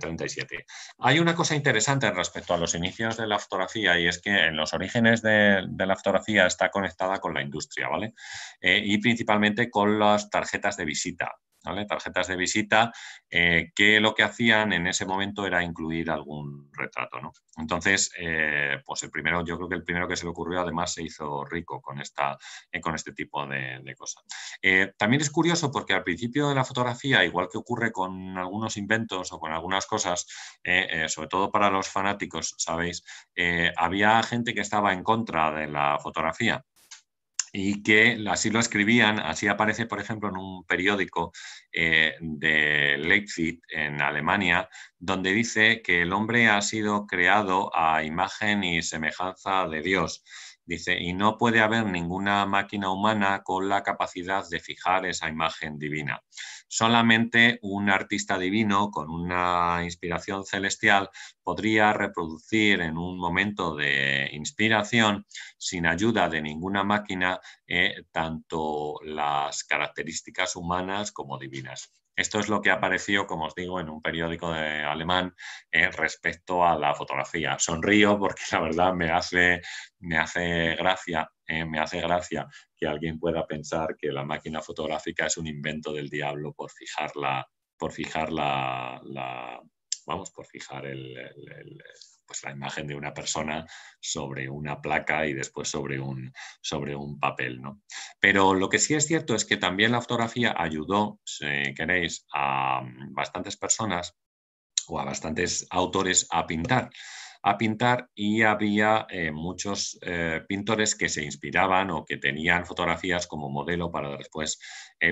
Speaker 1: 37. Eh, Hay una cosa interesante respecto a los inicios de la fotografía y es que en los orígenes de, la fotografía está conectada con la industria, ¿vale? Eh, y principalmente con las tarjetas de visita tarjetas de visita, eh, que lo que hacían en ese momento era incluir algún retrato. Entonces, eh, pues el primero, yo creo que el primero que se le ocurrió además se hizo rico con, esta, eh, con este tipo de, de cosas. también es curioso porque al principio de la fotografía, igual que ocurre con algunos inventos o con algunas cosas, sobre todo para los fanáticos, sabéis, había gente que estaba en contra de la fotografía y que así lo escribían, así aparece, por ejemplo, en un periódico eh, de Leipzig, en Alemania, donde dice que el hombre ha sido creado a imagen y semejanza de Dios. Dice, y no puede haber ninguna máquina humana con la capacidad de fijar esa imagen divina. Solamente un artista divino con una inspiración celestial podría reproducir en un momento de inspiración, sin ayuda de ninguna máquina, eh, tanto las características humanas como divinas. Esto es lo que apareció, como os digo, en un periódico de alemán eh, respecto a la fotografía. Sonrío porque la verdad me hace, me hace gracia, eh, me hace gracia que alguien pueda pensar que la máquina fotográfica es un invento del diablo por fijar la, por fijar la, vamos, por fijar pues la imagen de una persona sobre una placa y después sobre un, sobre un papel. ¿no? Pero lo que sí es cierto es que también la fotografía ayudó, si queréis, a mm, bastantes personas o a bastantes autores a pintar a pintar y había eh, muchos eh, pintores que se inspiraban o que tenían fotografías como modelo para después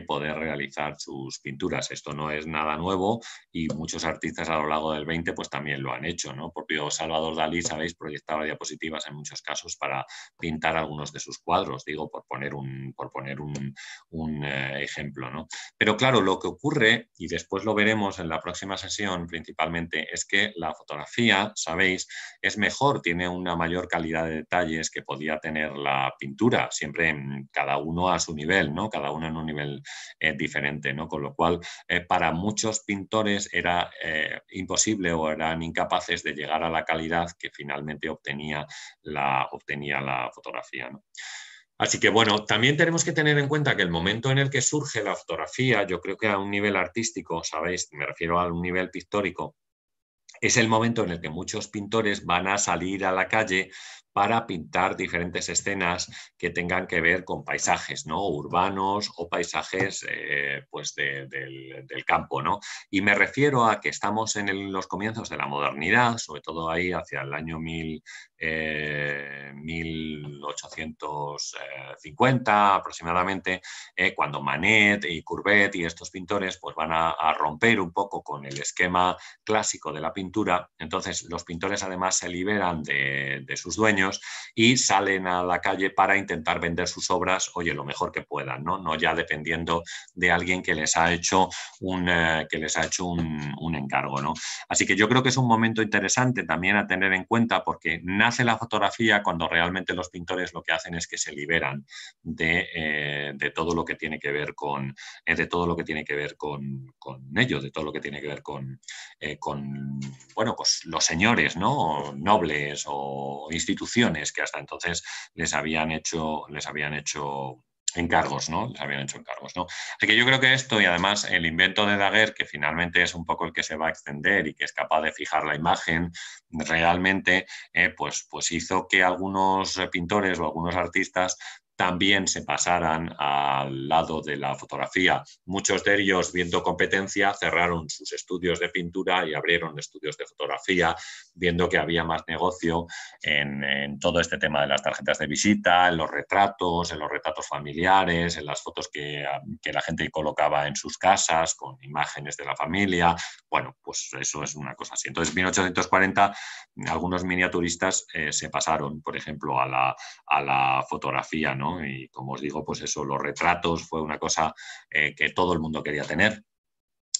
Speaker 1: poder realizar sus pinturas. Esto no es nada nuevo y muchos artistas a lo largo del 20 pues también lo han hecho. ¿no? Propio Salvador Dalí, sabéis, proyectaba diapositivas en muchos casos para pintar algunos de sus cuadros, digo, por poner un, por poner un, eh, ejemplo. ¿no? Pero claro, lo que ocurre, y después lo veremos en la próxima sesión principalmente, es que la fotografía, sabéis, es mejor, tiene una mayor calidad de detalles que podía tener la pintura, siempre cada uno a su nivel, ¿no? cada uno en un nivel diferente, ¿no? Con lo cual, eh, para muchos pintores era eh, imposible o eran incapaces de llegar a la calidad que finalmente obtenía la, obtenía la fotografía, ¿no? Así que bueno, también tenemos que tener en cuenta que el momento en el que surge la fotografía, yo creo que a un nivel artístico, sabéis, me refiero a un nivel pictórico, es el momento en el que muchos pintores van a salir a la calle para pintar diferentes escenas que tengan que ver con paisajes ¿no? urbanos o paisajes eh, pues del, campo. ¿no? Y me refiero a que estamos en los comienzos de la modernidad, sobre todo ahí hacia el año 1000, 1850 eh, aproximadamente, eh, cuando Manet y Courbet y estos pintores pues van a, romper un poco con el esquema clásico de la pintura. Entonces los pintores además se liberan de, sus dueños y salen a la calle para intentar vender sus obras, oye, lo mejor que puedan, no, ya dependiendo de alguien que les ha hecho un, eh, que les ha hecho un, encargo. ¿no? Así que yo creo que es un momento interesante también a tener en cuenta porque nadie hace la fotografía cuando realmente los pintores lo que hacen es que se liberan de, eh, todo lo que tiene que ver con eh, de todo lo que tiene que ver con, con, ello, de todo lo que tiene que ver con, eh, con bueno, pues los señores, ¿no? nobles o instituciones que hasta entonces les habían hecho, les habían hecho encargos, ¿no? Les habían hecho encargos, ¿no? Así que yo creo que esto y además el invento de Daguerre, que finalmente es un poco el que se va a extender y que es capaz de fijar la imagen realmente, eh, pues, pues hizo que algunos eh, pintores o algunos artistas también se pasaran al lado de la fotografía. Muchos de ellos, viendo competencia, cerraron sus estudios de pintura y abrieron estudios de fotografía viendo que había más negocio en, todo este tema de las tarjetas de visita, en los retratos, en los retratos familiares, en las fotos que, la gente colocaba en sus casas con imágenes de la familia. Bueno, pues eso es una cosa así. Entonces, 1840, algunos miniaturistas eh, se pasaron, por ejemplo, a la, fotografía, ¿no? Y como os digo, pues eso, los retratos fue una cosa eh, que todo el mundo quería tener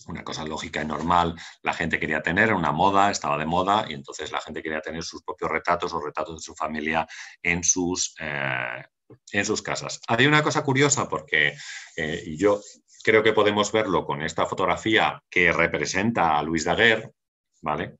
Speaker 1: una cosa lógica y normal, la gente quería tener una moda, estaba de moda, y entonces la gente quería tener sus propios retratos o retratos de su familia en sus, eh, en sus casas. Hay una cosa curiosa porque eh, yo creo que podemos verlo con esta fotografía que representa a Luis Daguerre, ¿vale?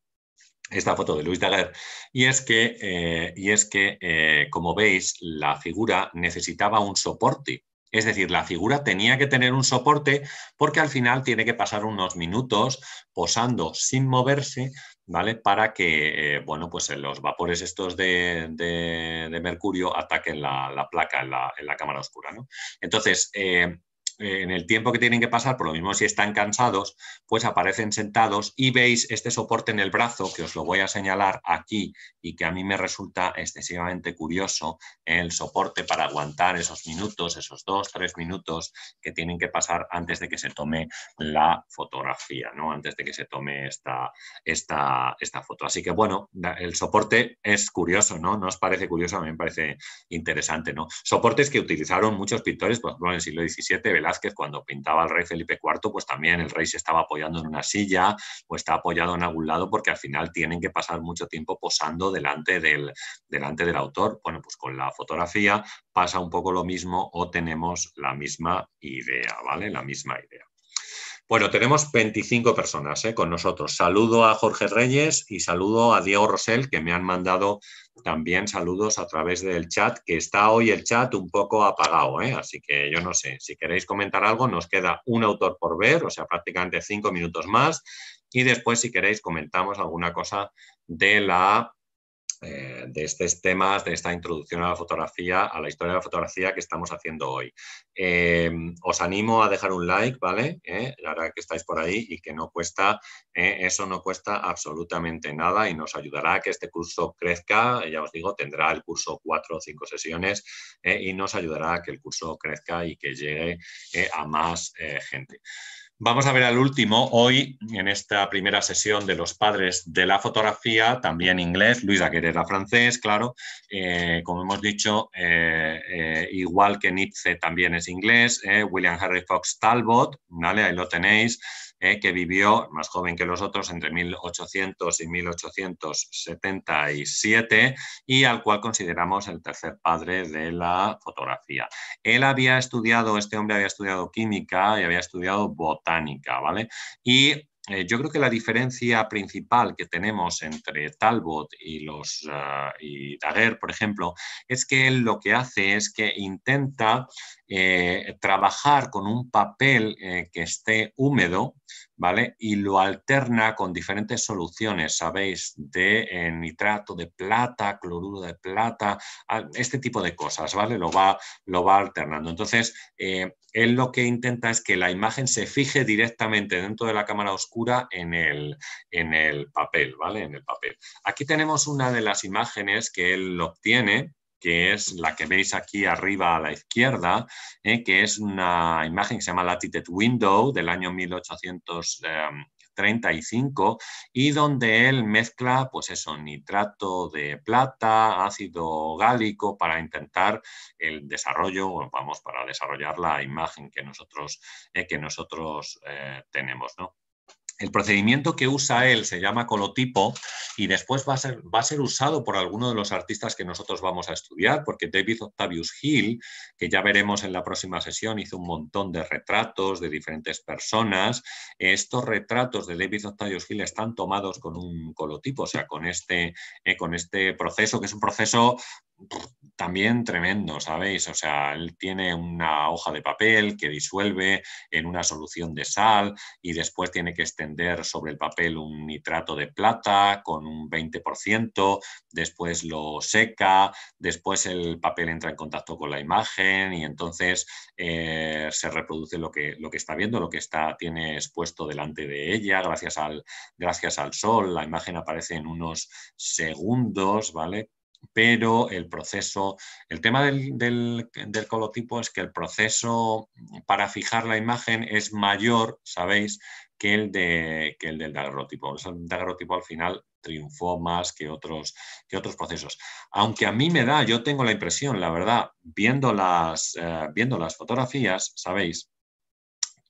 Speaker 1: Esta foto de Luis Daguerre, y es que, eh, y es que como veis, la figura necesitaba un soporte es decir, la figura tenía que tener un soporte porque al final tiene que pasar unos minutos posando sin moverse, ¿vale? Para que, eh, bueno, pues los vapores estos de, mercurio ataquen la, placa en la, cámara oscura, ¿no? Entonces, eh, eh, en el tiempo que tienen que pasar, por lo mismo si están cansados, pues aparecen sentados y veis este soporte en el brazo, que os lo voy a señalar aquí y que a mí me resulta excesivamente curioso, el soporte para aguantar esos minutos, esos dos, tres minutos que tienen que pasar antes de que se tome la fotografía, ¿no? antes de que se tome esta, esta, esta foto. Así que bueno, el soporte es curioso, ¿no? ¿No os parece curioso? A mí me parece interesante. ¿no? Soportes que utilizaron muchos pintores, por pues, ejemplo, en el siglo XVII, ¿verdad? que cuando pintaba el rey Felipe IV, pues también el rey se estaba apoyando en una silla o está apoyado en algún lado porque al final tienen que pasar mucho tiempo posando delante del, delante del autor. Bueno, pues con la fotografía pasa un poco lo mismo o tenemos la misma idea, ¿vale? La misma idea. Bueno, tenemos 25 personas eh, con nosotros. Saludo a Jorge Reyes y saludo a Diego Rosell, que me han mandado también saludos a través del chat, que está hoy el chat un poco apagado, eh, así que yo no sé, si queréis comentar algo, nos queda un autor por ver, o sea, prácticamente cinco minutos más, y después, si queréis, comentamos alguna cosa de la eh, de estos temas, de esta introducción a la fotografía, a la historia de la fotografía que estamos haciendo hoy. Eh, os animo a dejar un like, ¿vale? Eh, la verdad que estáis por ahí y que no cuesta, eso no cuesta absolutamente nada y nos ayudará a que este curso crezca, ya os digo, tendrá el curso cuatro o cinco sesiones y nos ayudará a que el curso crezca y que llegue a más gente. Vamos a ver al último hoy en esta primera sesión de los padres de la fotografía, también inglés, Luisa que francés, claro, eh, como hemos dicho, eh, eh, igual que Nietzsche también es inglés, William Harry Fox Talbot, ¿vale? ahí lo tenéis, ¿eh? que vivió, más joven que los otros, entre 1800 y 1877, y al cual consideramos el tercer padre de la fotografía. Él había estudiado, este hombre había estudiado química y había estudiado botánica, ¿vale? Y eh, yo creo que la diferencia principal que tenemos entre Talbot y los ah, y Daguerre, por ejemplo, es que él lo que hace es que intenta eh, trabajar con un papel eh, que esté húmedo, ¿vale? Y lo alterna con diferentes soluciones, ¿sabéis? De eh, nitrato de plata, cloruro de plata, este tipo de cosas, ¿vale? Lo va, lo va alternando. Entonces, él lo que intenta es que la imagen se fije directamente dentro de la cámara oscura en el, en el papel, ¿vale? En el papel. Aquí tenemos una de las imágenes que él obtiene, que es la que veis aquí arriba a la izquierda, eh, que es una imagen que se llama Latitude Window del año 1835 eh, y donde él mezcla pues eso, nitrato de plata, ácido gálico para intentar el desarrollo, vamos, para desarrollar la imagen que nosotros, eh, que nosotros tenemos. ¿no? El procedimiento que usa él se llama colotipo y después va a, ser, va a ser usado por alguno de los artistas que nosotros vamos a estudiar, porque David Octavius Hill, que ya veremos en la próxima sesión, hizo un montón de retratos de diferentes personas. Estos retratos de David Octavius Hill están tomados con un colotipo, o sea, con este, eh, con este proceso, que es un proceso también tremendo, ¿sabéis? O sea, él tiene una hoja de papel que disuelve en una solución de sal y después tiene que extender sobre el papel un nitrato de plata con un 20%, después lo seca, después el papel entra en contacto con la imagen y entonces eh, se reproduce lo que, lo que está viendo, lo que está, tiene expuesto delante de ella gracias al, gracias al sol, la imagen aparece en unos segundos, ¿vale? pero el proceso, el tema del, del, colotipo es que el proceso para fijar la imagen es mayor, sabéis, que el, de, que el del daguerrotipo. El daguerrotipo al final triunfó más que otros, que otros procesos. Aunque a mí me da, yo tengo la impresión, la verdad, viendo las, eh, viendo las fotografías, sabéis,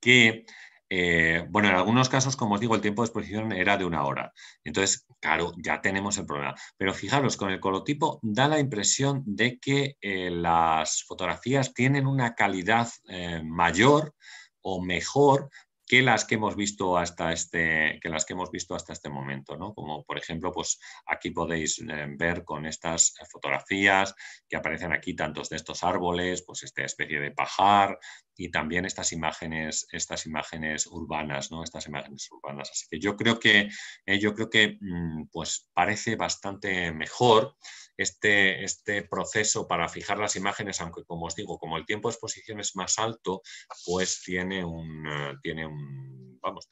Speaker 1: que eh, bueno, en algunos casos, como os digo, el tiempo de exposición era de una hora. Entonces, claro, ya tenemos el problema. Pero fijaros, con el colotipo da la impresión de que eh, las fotografías tienen una calidad eh, mayor o mejor que las que hemos visto hasta este, que las que hemos visto hasta este momento, ¿no? Como por ejemplo, pues aquí podéis eh, ver con estas fotografías que aparecen aquí tantos de estos árboles, pues esta especie de pajar y también estas imágenes, estas imágenes urbanas, ¿no? Estas imágenes urbanas. Así que yo creo que, eh, yo creo que mm, pues parece bastante mejor este, este proceso para fijar las imágenes, aunque como os digo, como el tiempo de exposición es más alto, pues tiene un, eh, tiene un vamos,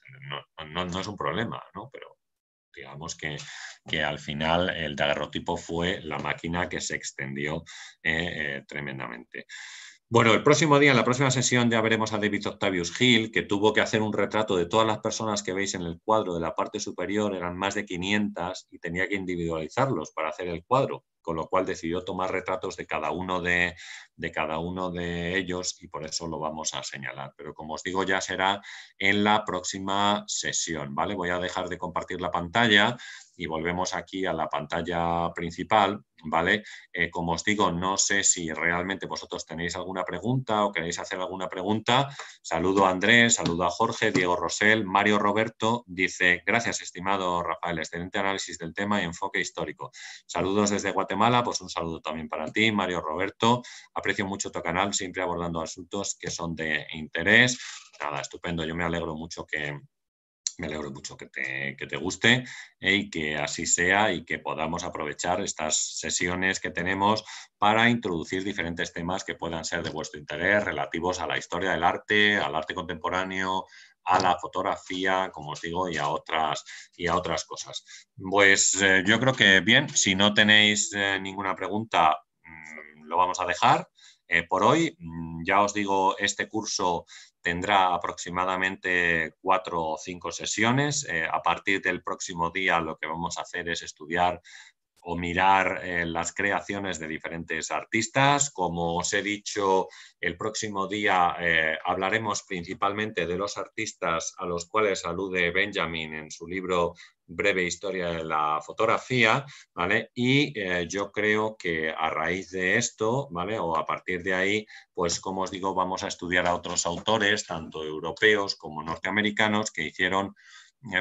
Speaker 1: no, es un problema, Pero digamos que, al final el daguerrotipo fue la máquina que se extendió eh, eh, tremendamente. Bueno, el próximo día, en la próxima sesión, ya veremos a David Octavius Hill, que tuvo que hacer un retrato de todas las personas que veis en el cuadro de la parte superior, eran más de 500 y tenía que individualizarlos para hacer el cuadro con lo cual decidió tomar retratos de cada uno de, cada uno de ellos y por eso lo vamos a señalar. Pero como os digo, ya será en la próxima sesión. ¿vale? Voy a dejar de compartir la pantalla y volvemos aquí a la pantalla principal, ¿vale? Eh, como os digo, no sé si realmente vosotros tenéis alguna pregunta o queréis hacer alguna pregunta. Saludo a Andrés, saludo a Jorge, Diego Rosell, Mario Roberto dice, gracias estimado Rafael, excelente análisis del tema y enfoque histórico. Saludos desde Guatemala, pues un saludo también para ti, Mario Roberto. Aprecio mucho tu canal, siempre abordando asuntos que son de interés. Nada, estupendo, yo me alegro mucho que, me alegro mucho que te, guste eh, y que así sea y que podamos aprovechar estas sesiones que tenemos para introducir diferentes temas que puedan ser de vuestro interés relativos a la historia del arte, al arte contemporáneo, a la fotografía, como os digo, y a otras, y a otras cosas. Pues eh, yo creo que bien, si no tenéis eh, ninguna pregunta, mm, lo vamos a dejar. por hoy, mm, ya os digo, este curso Tendrá aproximadamente cuatro o cinco sesiones. Eh, a partir del próximo día lo que vamos a hacer es estudiar o mirar eh, las creaciones de diferentes artistas. Como os he dicho, el próximo día eh, hablaremos principalmente de los artistas a los cuales alude Benjamin en su libro Breve Historia de la Fotografía, ¿vale? Y eh, yo creo que a raíz de esto, ¿vale? O a partir de ahí, pues como os digo, vamos a estudiar a otros autores, tanto europeos como norteamericanos, que hicieron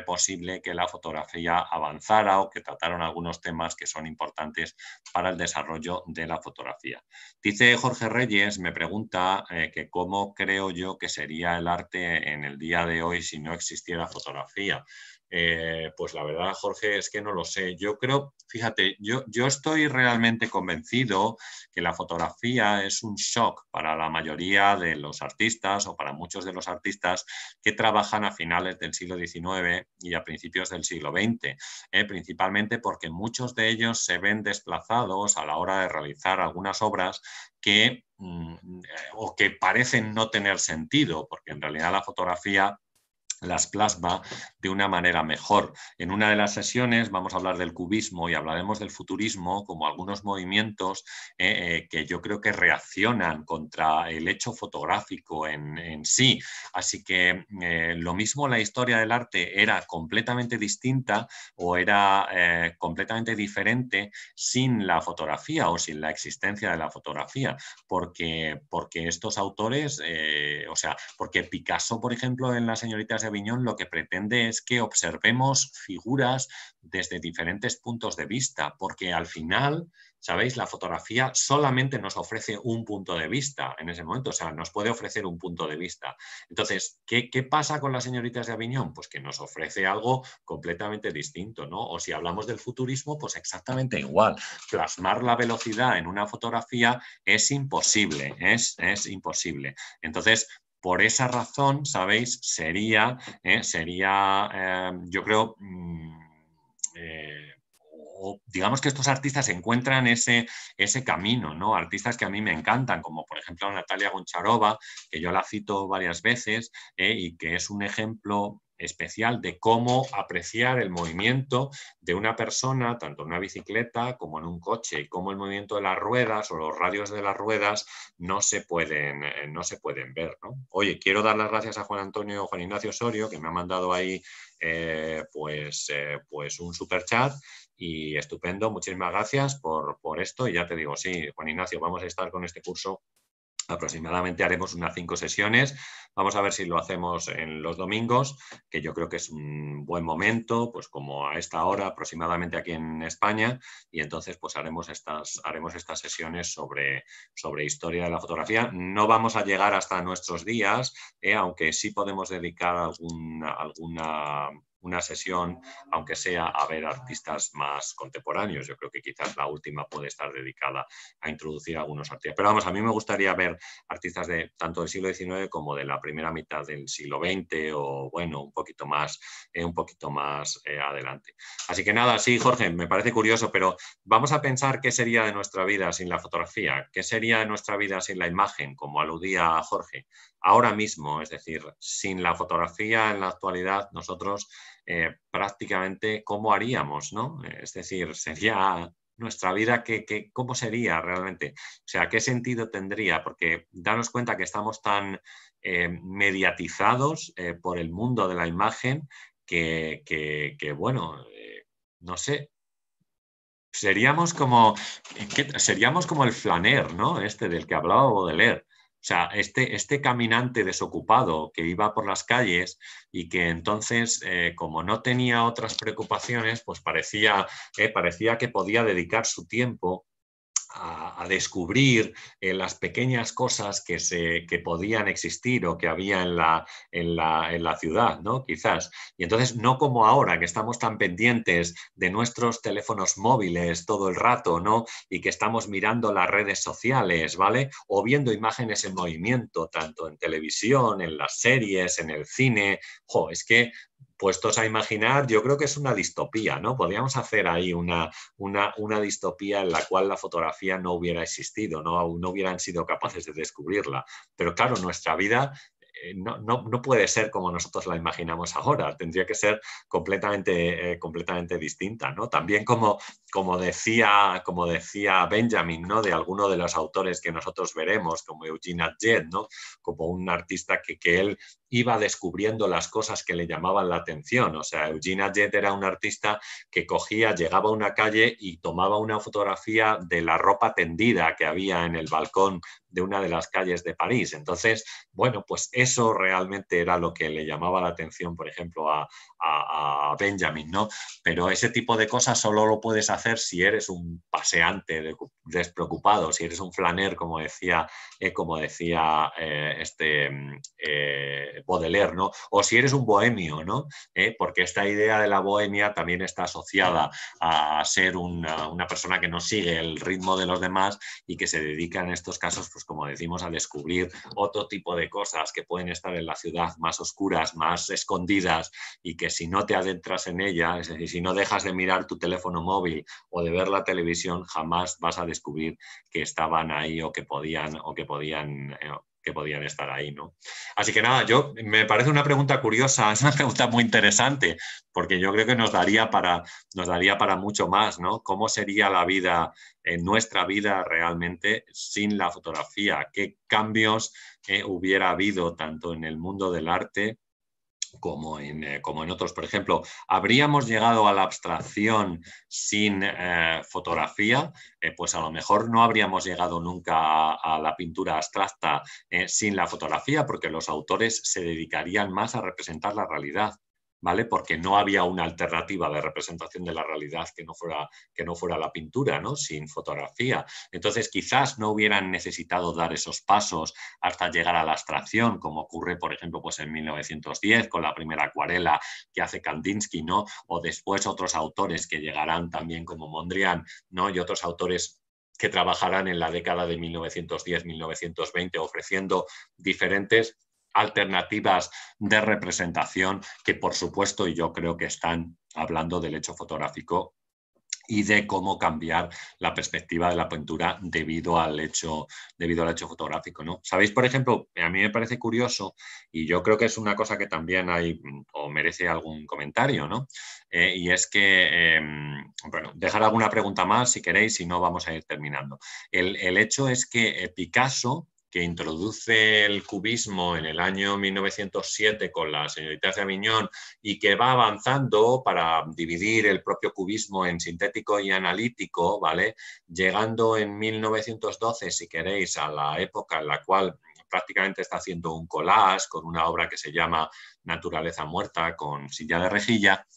Speaker 1: posible que la fotografía avanzara o que trataron algunos temas que son importantes para el desarrollo de la fotografía. Dice Jorge Reyes, me pregunta eh, que cómo creo yo que sería el arte en el día de hoy si no existiera fotografía. Eh, pues la verdad, Jorge, es que no lo sé. Yo creo, fíjate, yo, yo estoy realmente convencido que la fotografía es un shock para la mayoría de los artistas o para muchos de los artistas que trabajan a finales del siglo XIX y a principios del siglo XX, eh, principalmente porque muchos de ellos se ven desplazados a la hora de realizar algunas obras que mm, eh, o que parecen no tener sentido, porque en realidad la fotografía las plasma de una manera mejor. En una de las sesiones vamos a hablar del cubismo y hablaremos del futurismo como algunos movimientos eh, eh, que yo creo que reaccionan contra el hecho fotográfico en, sí. Así que eh, lo mismo la historia del arte era completamente distinta o era completamente diferente sin la fotografía o sin la existencia de la fotografía, porque, porque estos autores, o sea, porque Picasso, por ejemplo, en Las señoritas de Aviñón lo que pretende es que observemos figuras desde diferentes puntos de vista, porque al final, ¿sabéis? La fotografía solamente nos ofrece un punto de vista en ese momento, o sea, nos puede ofrecer un punto de vista. Entonces, ¿qué, pasa con las señoritas de Aviñón? Pues que nos ofrece algo completamente distinto, ¿no? O si hablamos del futurismo, pues exactamente igual. Plasmar la velocidad en una fotografía es imposible, es, es imposible. Entonces, por esa razón, ¿sabéis? Sería, ¿eh? sería em, yo creo, mm, eh, digamos que estos artistas encuentran ese, ese camino, ¿no? Artistas que a mí me encantan, como por ejemplo Natalia Goncharova, que yo la cito varias veces ¿eh? y que es un ejemplo especial de cómo apreciar el movimiento de una persona, tanto en una bicicleta como en un coche, y cómo el movimiento de las ruedas o los radios de las ruedas no se pueden, eh, no se pueden ver. Oye, quiero dar las gracias a Juan Antonio Juan Ignacio Osorio, que me ha mandado ahí eh, pues, eh, pues un super chat. Y estupendo, muchísimas gracias por, por esto. Y ya te digo, sí, Juan Ignacio, vamos a estar con este curso aproximadamente haremos unas cinco sesiones. Vamos a ver si lo hacemos en los domingos, que yo creo que es un buen momento, pues como a esta hora aproximadamente aquí en España, y entonces pues haremos estas, haremos estas sesiones sobre, sobre historia de la fotografía. No vamos a llegar hasta nuestros días, eh, aunque sí podemos dedicar alguna, alguna una sesión, aunque sea a ver artistas más contemporáneos. Yo creo que quizás la última puede estar dedicada a introducir algunos artistas. Pero vamos, a mí me gustaría ver artistas de tanto del siglo XIX como de la primera mitad del siglo XX o bueno, un poquito más, eh, un poquito más eh, adelante. Así que nada, sí, Jorge, me parece curioso, pero vamos a pensar qué sería de nuestra vida sin la fotografía, qué sería de nuestra vida sin la imagen, como aludía Jorge. Ahora mismo, es decir, sin la fotografía en la actualidad, nosotros eh, prácticamente cómo haríamos, ¿no? Eh, es decir, sería nuestra vida, que, ¿cómo sería realmente? O sea, ¿qué sentido tendría? Porque darnos cuenta que estamos tan eh, mediatizados por el mundo de la imagen que, bueno, no sé, seríamos como, seríamos como el flaner, ¿no? Este del que hablaba Baudelaire. O sea, este, este caminante desocupado que iba por las calles y que entonces, eh, como no tenía otras preocupaciones, pues parecía, eh, parecía que podía dedicar su tiempo a, descubrir eh, las pequeñas cosas que, se, que podían existir o que había en la, en la, en la ciudad, ¿no? Quizás. Y entonces, no como ahora, que estamos tan pendientes de nuestros teléfonos móviles todo el rato, ¿no? Y que estamos mirando las redes sociales, ¿vale? O viendo imágenes en movimiento, tanto en televisión, en las series, en el cine. Jo, es que puestos a imaginar, yo creo que es una distopía, ¿no? Podríamos hacer ahí una, una, distopía en la cual la fotografía no hubiera existido, no, no hubieran sido capaces de descubrirla. Pero claro, nuestra vida eh, no, puede ser como nosotros la imaginamos ahora, tendría que ser completamente, eh, completamente distinta. ¿no? También como, como, decía, como decía Benjamin, ¿no? de alguno de los autores que nosotros veremos, como Eugene Adjet, ¿no? como un artista que, que él iba descubriendo las cosas que le llamaban la atención. O sea, Eugene Jet era un artista que cogía, llegaba a una calle y tomaba una fotografía de la ropa tendida que había en el balcón de una de las calles de París. Entonces, bueno, pues eso realmente era lo que le llamaba la atención, por ejemplo, a, Benjamin, ¿no? Pero ese tipo de cosas solo lo puedes hacer si eres un paseante despreocupado, si eres un flaner, como decía, eh, como decía eh, este... Mm, eh, ¿no? O si eres un bohemio, ¿no? Eh, porque esta idea de la bohemia también está asociada a ser una, persona que no sigue el ritmo de los demás y que se dedica en estos casos, pues como decimos, a descubrir otro tipo de cosas que pueden estar en la ciudad más oscuras, más escondidas y que si no te adentras en ella, y si no dejas de mirar tu teléfono móvil o de ver la televisión, jamás vas a descubrir que estaban ahí o que podían o que podían eh, que podían estar ahí, ¿no? Así que nada, yo me parece una pregunta curiosa, es una pregunta muy interesante, porque yo creo que nos daría para, nos daría para mucho más, ¿no? ¿Cómo sería la vida, eh, nuestra vida realmente, sin la fotografía? ¿Qué cambios eh, hubiera habido tanto en el mundo del arte eh, como en, otros. Por ejemplo, ¿habríamos llegado a la abstracción sin eh, fotografía? Eh, pues a lo mejor no habríamos llegado nunca a la pintura abstracta sin la fotografía, porque los autores se dedicarían más a representar la realidad. Porque no había una alternativa de representación de la realidad que no fuera, que no fuera la pintura, ¿no? Sin fotografía. Entonces, quizás no hubieran necesitado dar esos pasos hasta llegar a la abstracción, como ocurre, por ejemplo, pues en 1910 con la primera acuarela que hace Kandinsky, ¿no? O después otros autores que llegarán también como Mondrian, ¿no? Y otros autores que trabajarán en la década de 1910-1920 ofreciendo diferentes alternativas de representación que, por supuesto, y yo creo que están hablando del hecho fotográfico y de cómo cambiar la perspectiva de la pintura debido al hecho, al hecho fotográfico. ¿no? Sabéis, por ejemplo, a mí me parece curioso, y yo creo que es una cosa que también hay o merece algún comentario, ¿no? Eh, y es que, em, bueno, dejar alguna pregunta más si queréis, si no vamos a ir terminando. El, el hecho es que eh, Picasso que introduce el cubismo en el año 1907 con la señorita Aviñón y que va avanzando para dividir el propio cubismo en sintético y analítico, ¿vale? Llegando en 1912, si queréis, a la época en la cual prácticamente está haciendo un collage con una obra que se llama Naturaleza Muerta con silla de rejilla.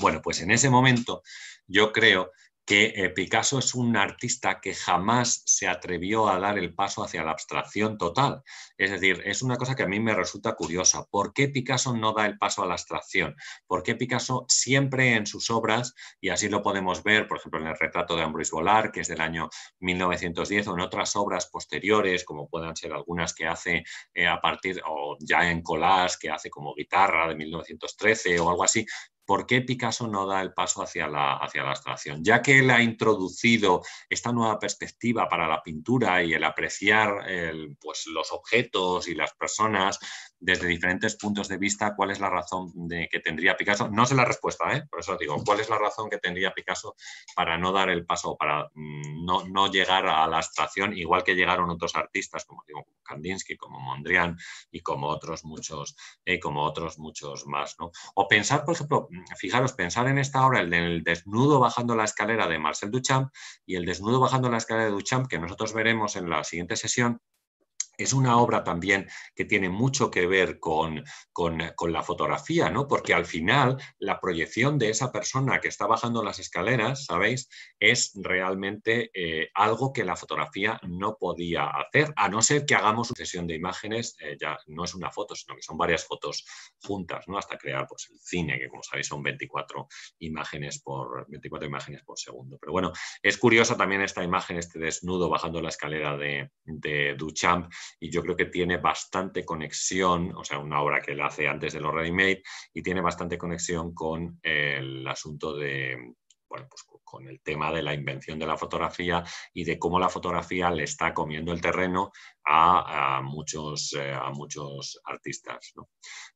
Speaker 1: Bueno, pues en ese momento yo creo que eh, Picasso es un artista que jamás se atrevió a dar el paso hacia la abstracción total. Es decir, es una cosa que a mí me resulta curiosa. ¿Por qué Picasso no da el paso a la abstracción? ¿Por qué Picasso siempre en sus obras, y así lo podemos ver, por ejemplo, en el retrato de Ambrose Volar, que es del año 1910, o en otras obras posteriores, como puedan ser algunas que hace eh, a partir, o ya en colas que hace como guitarra de 1913 o algo así, ¿por qué Picasso no da el paso hacia la, hacia abstracción? Ya que él ha introducido esta nueva perspectiva para la pintura y el apreciar pues, los objetos y las personas desde diferentes puntos de vista cuál es la razón de, que tendría Picasso. No sé la respuesta, ¿eh? por eso digo, cuál es la razón que tendría Picasso para no dar el paso, para mm, no, llegar a la estación, igual que llegaron otros artistas, como digo, Kandinsky, como Mondrian y como otros muchos, eh, como otros muchos más. ¿no? O pensar, por ejemplo, mm, fijaros, pensar en esta obra, el del desnudo bajando la escalera de Marcel Duchamp y el desnudo bajando la escalera de Duchamp, que nosotros veremos en la siguiente sesión, es una obra también que tiene mucho que ver con, la fotografía, Porque al final la proyección de esa persona que está bajando las escaleras, ¿sabéis? Es realmente eh, algo que la fotografía no podía hacer, a no ser que hagamos sucesión de imágenes, eh, ya no es una foto, sino que son varias fotos juntas, ¿no? Hasta crear pues, el cine, que como sabéis son 24 imágenes por 24 imágenes por segundo. Pero bueno, es curiosa también esta imagen, este desnudo bajando la escalera de, de Duchamp y yo creo que tiene bastante conexión, o sea, una obra que él hace antes de los Ready made y tiene bastante conexión con el asunto de, bueno, pues con el tema de la invención de la fotografía y de cómo la fotografía le está comiendo el terreno a, muchos, eh, a muchos artistas.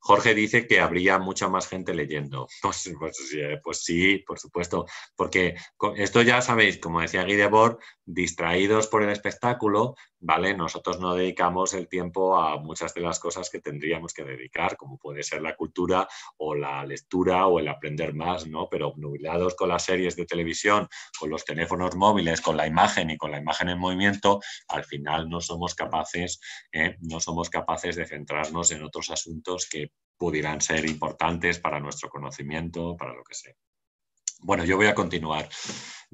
Speaker 1: Jorge dice que habría mucha más gente leyendo. Pues, pues, eh, pues, sí, por supuesto, porque esto ya sabéis, como decía Guy Debord, distraídos por el espectáculo, ¿vale? Nosotros no dedicamos el tiempo a muchas de las cosas que tendríamos que dedicar, como puede ser la cultura o la lectura o el aprender más, ¿no? Pero nublados con las series de televisión, con los teléfonos móviles, con la imagen y con la imagen en movimiento, al final no somos capaces ¿eh? no somos capaces de centrarnos en otros asuntos que pudieran ser importantes para nuestro conocimiento, para lo que sea. Bueno, yo voy a continuar.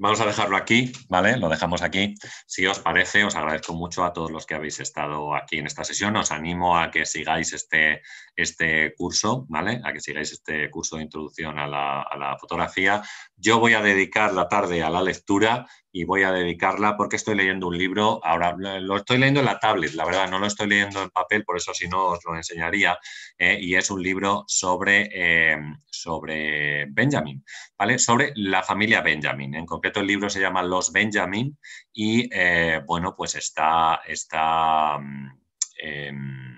Speaker 1: Vamos a dejarlo aquí, ¿vale? Lo dejamos aquí. Si os parece, os agradezco mucho a todos los que habéis estado aquí en esta sesión. Os animo a que sigáis este, este curso, ¿vale? A que sigáis este curso de introducción a la, fotografía. Yo voy a dedicar la tarde a la lectura y voy a dedicarla porque estoy leyendo un libro. Ahora lo estoy leyendo en la tablet, la verdad, no lo estoy leyendo en papel, por eso si no os lo enseñaría. Eh, y es un libro sobre, eh, sobre Benjamin, ¿vale? Sobre la familia Benjamin en concreto el libro se llama Los Benjamin y eh, bueno, pues está, está mm, em,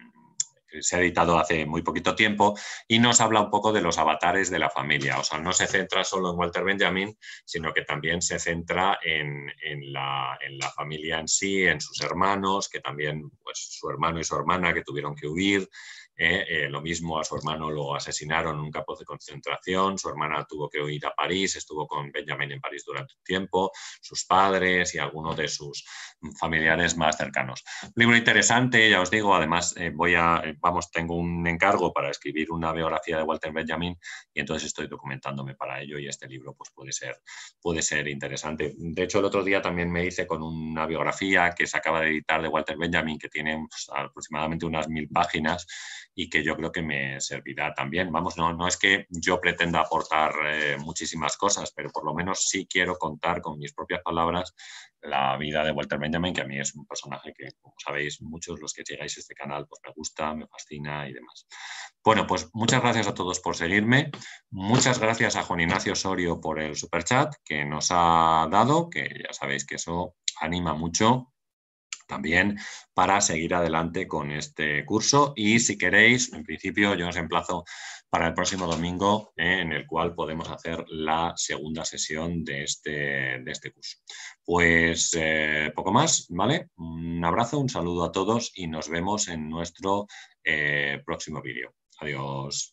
Speaker 1: se ha editado hace muy poquito tiempo y nos habla un poco de los avatares de la familia. O sea, no se centra solo en Walter Benjamin, sino que también se centra en, la, en la, familia en sí, en sus hermanos, que también pues, su hermano y su hermana que tuvieron que huir. ¿eh? Eh, lo mismo a su hermano lo asesinaron en un campo de concentración, su hermana tuvo que huir a París, estuvo con Benjamin en París durante un tiempo, sus padres y algunos de sus familiares más cercanos. libro interesante, ya os digo, además eh, voy a, vamos, tengo un encargo para escribir una biografía de Walter Benjamin y entonces estoy documentándome para ello y este libro pues puede ser, puede ser interesante. De hecho, el otro día también me hice con una biografía que se acaba de editar de Walter Benjamin que tiene pues, aproximadamente unas mil páginas y que yo creo que me servirá también. Vamos, no, no es que yo pretenda aportar eh, muchísimas cosas, pero por lo menos sí quiero contar con mis propias palabras la vida de Walter Benjamin, que a mí es un personaje que, como sabéis, muchos los que llegáis a este canal, pues me gusta, me fascina y demás. Bueno, pues muchas gracias a todos por seguirme. Muchas gracias a Juan Ignacio Osorio por el superchat que nos ha dado, que ya sabéis que eso anima mucho también para seguir adelante con este curso. Y si queréis, en principio yo os emplazo para el próximo domingo eh, en el cual podemos hacer la segunda sesión de este, de este curso. Pues eh, poco más, ¿vale? Un abrazo, un saludo a todos y nos vemos en nuestro eh, próximo vídeo. Adiós.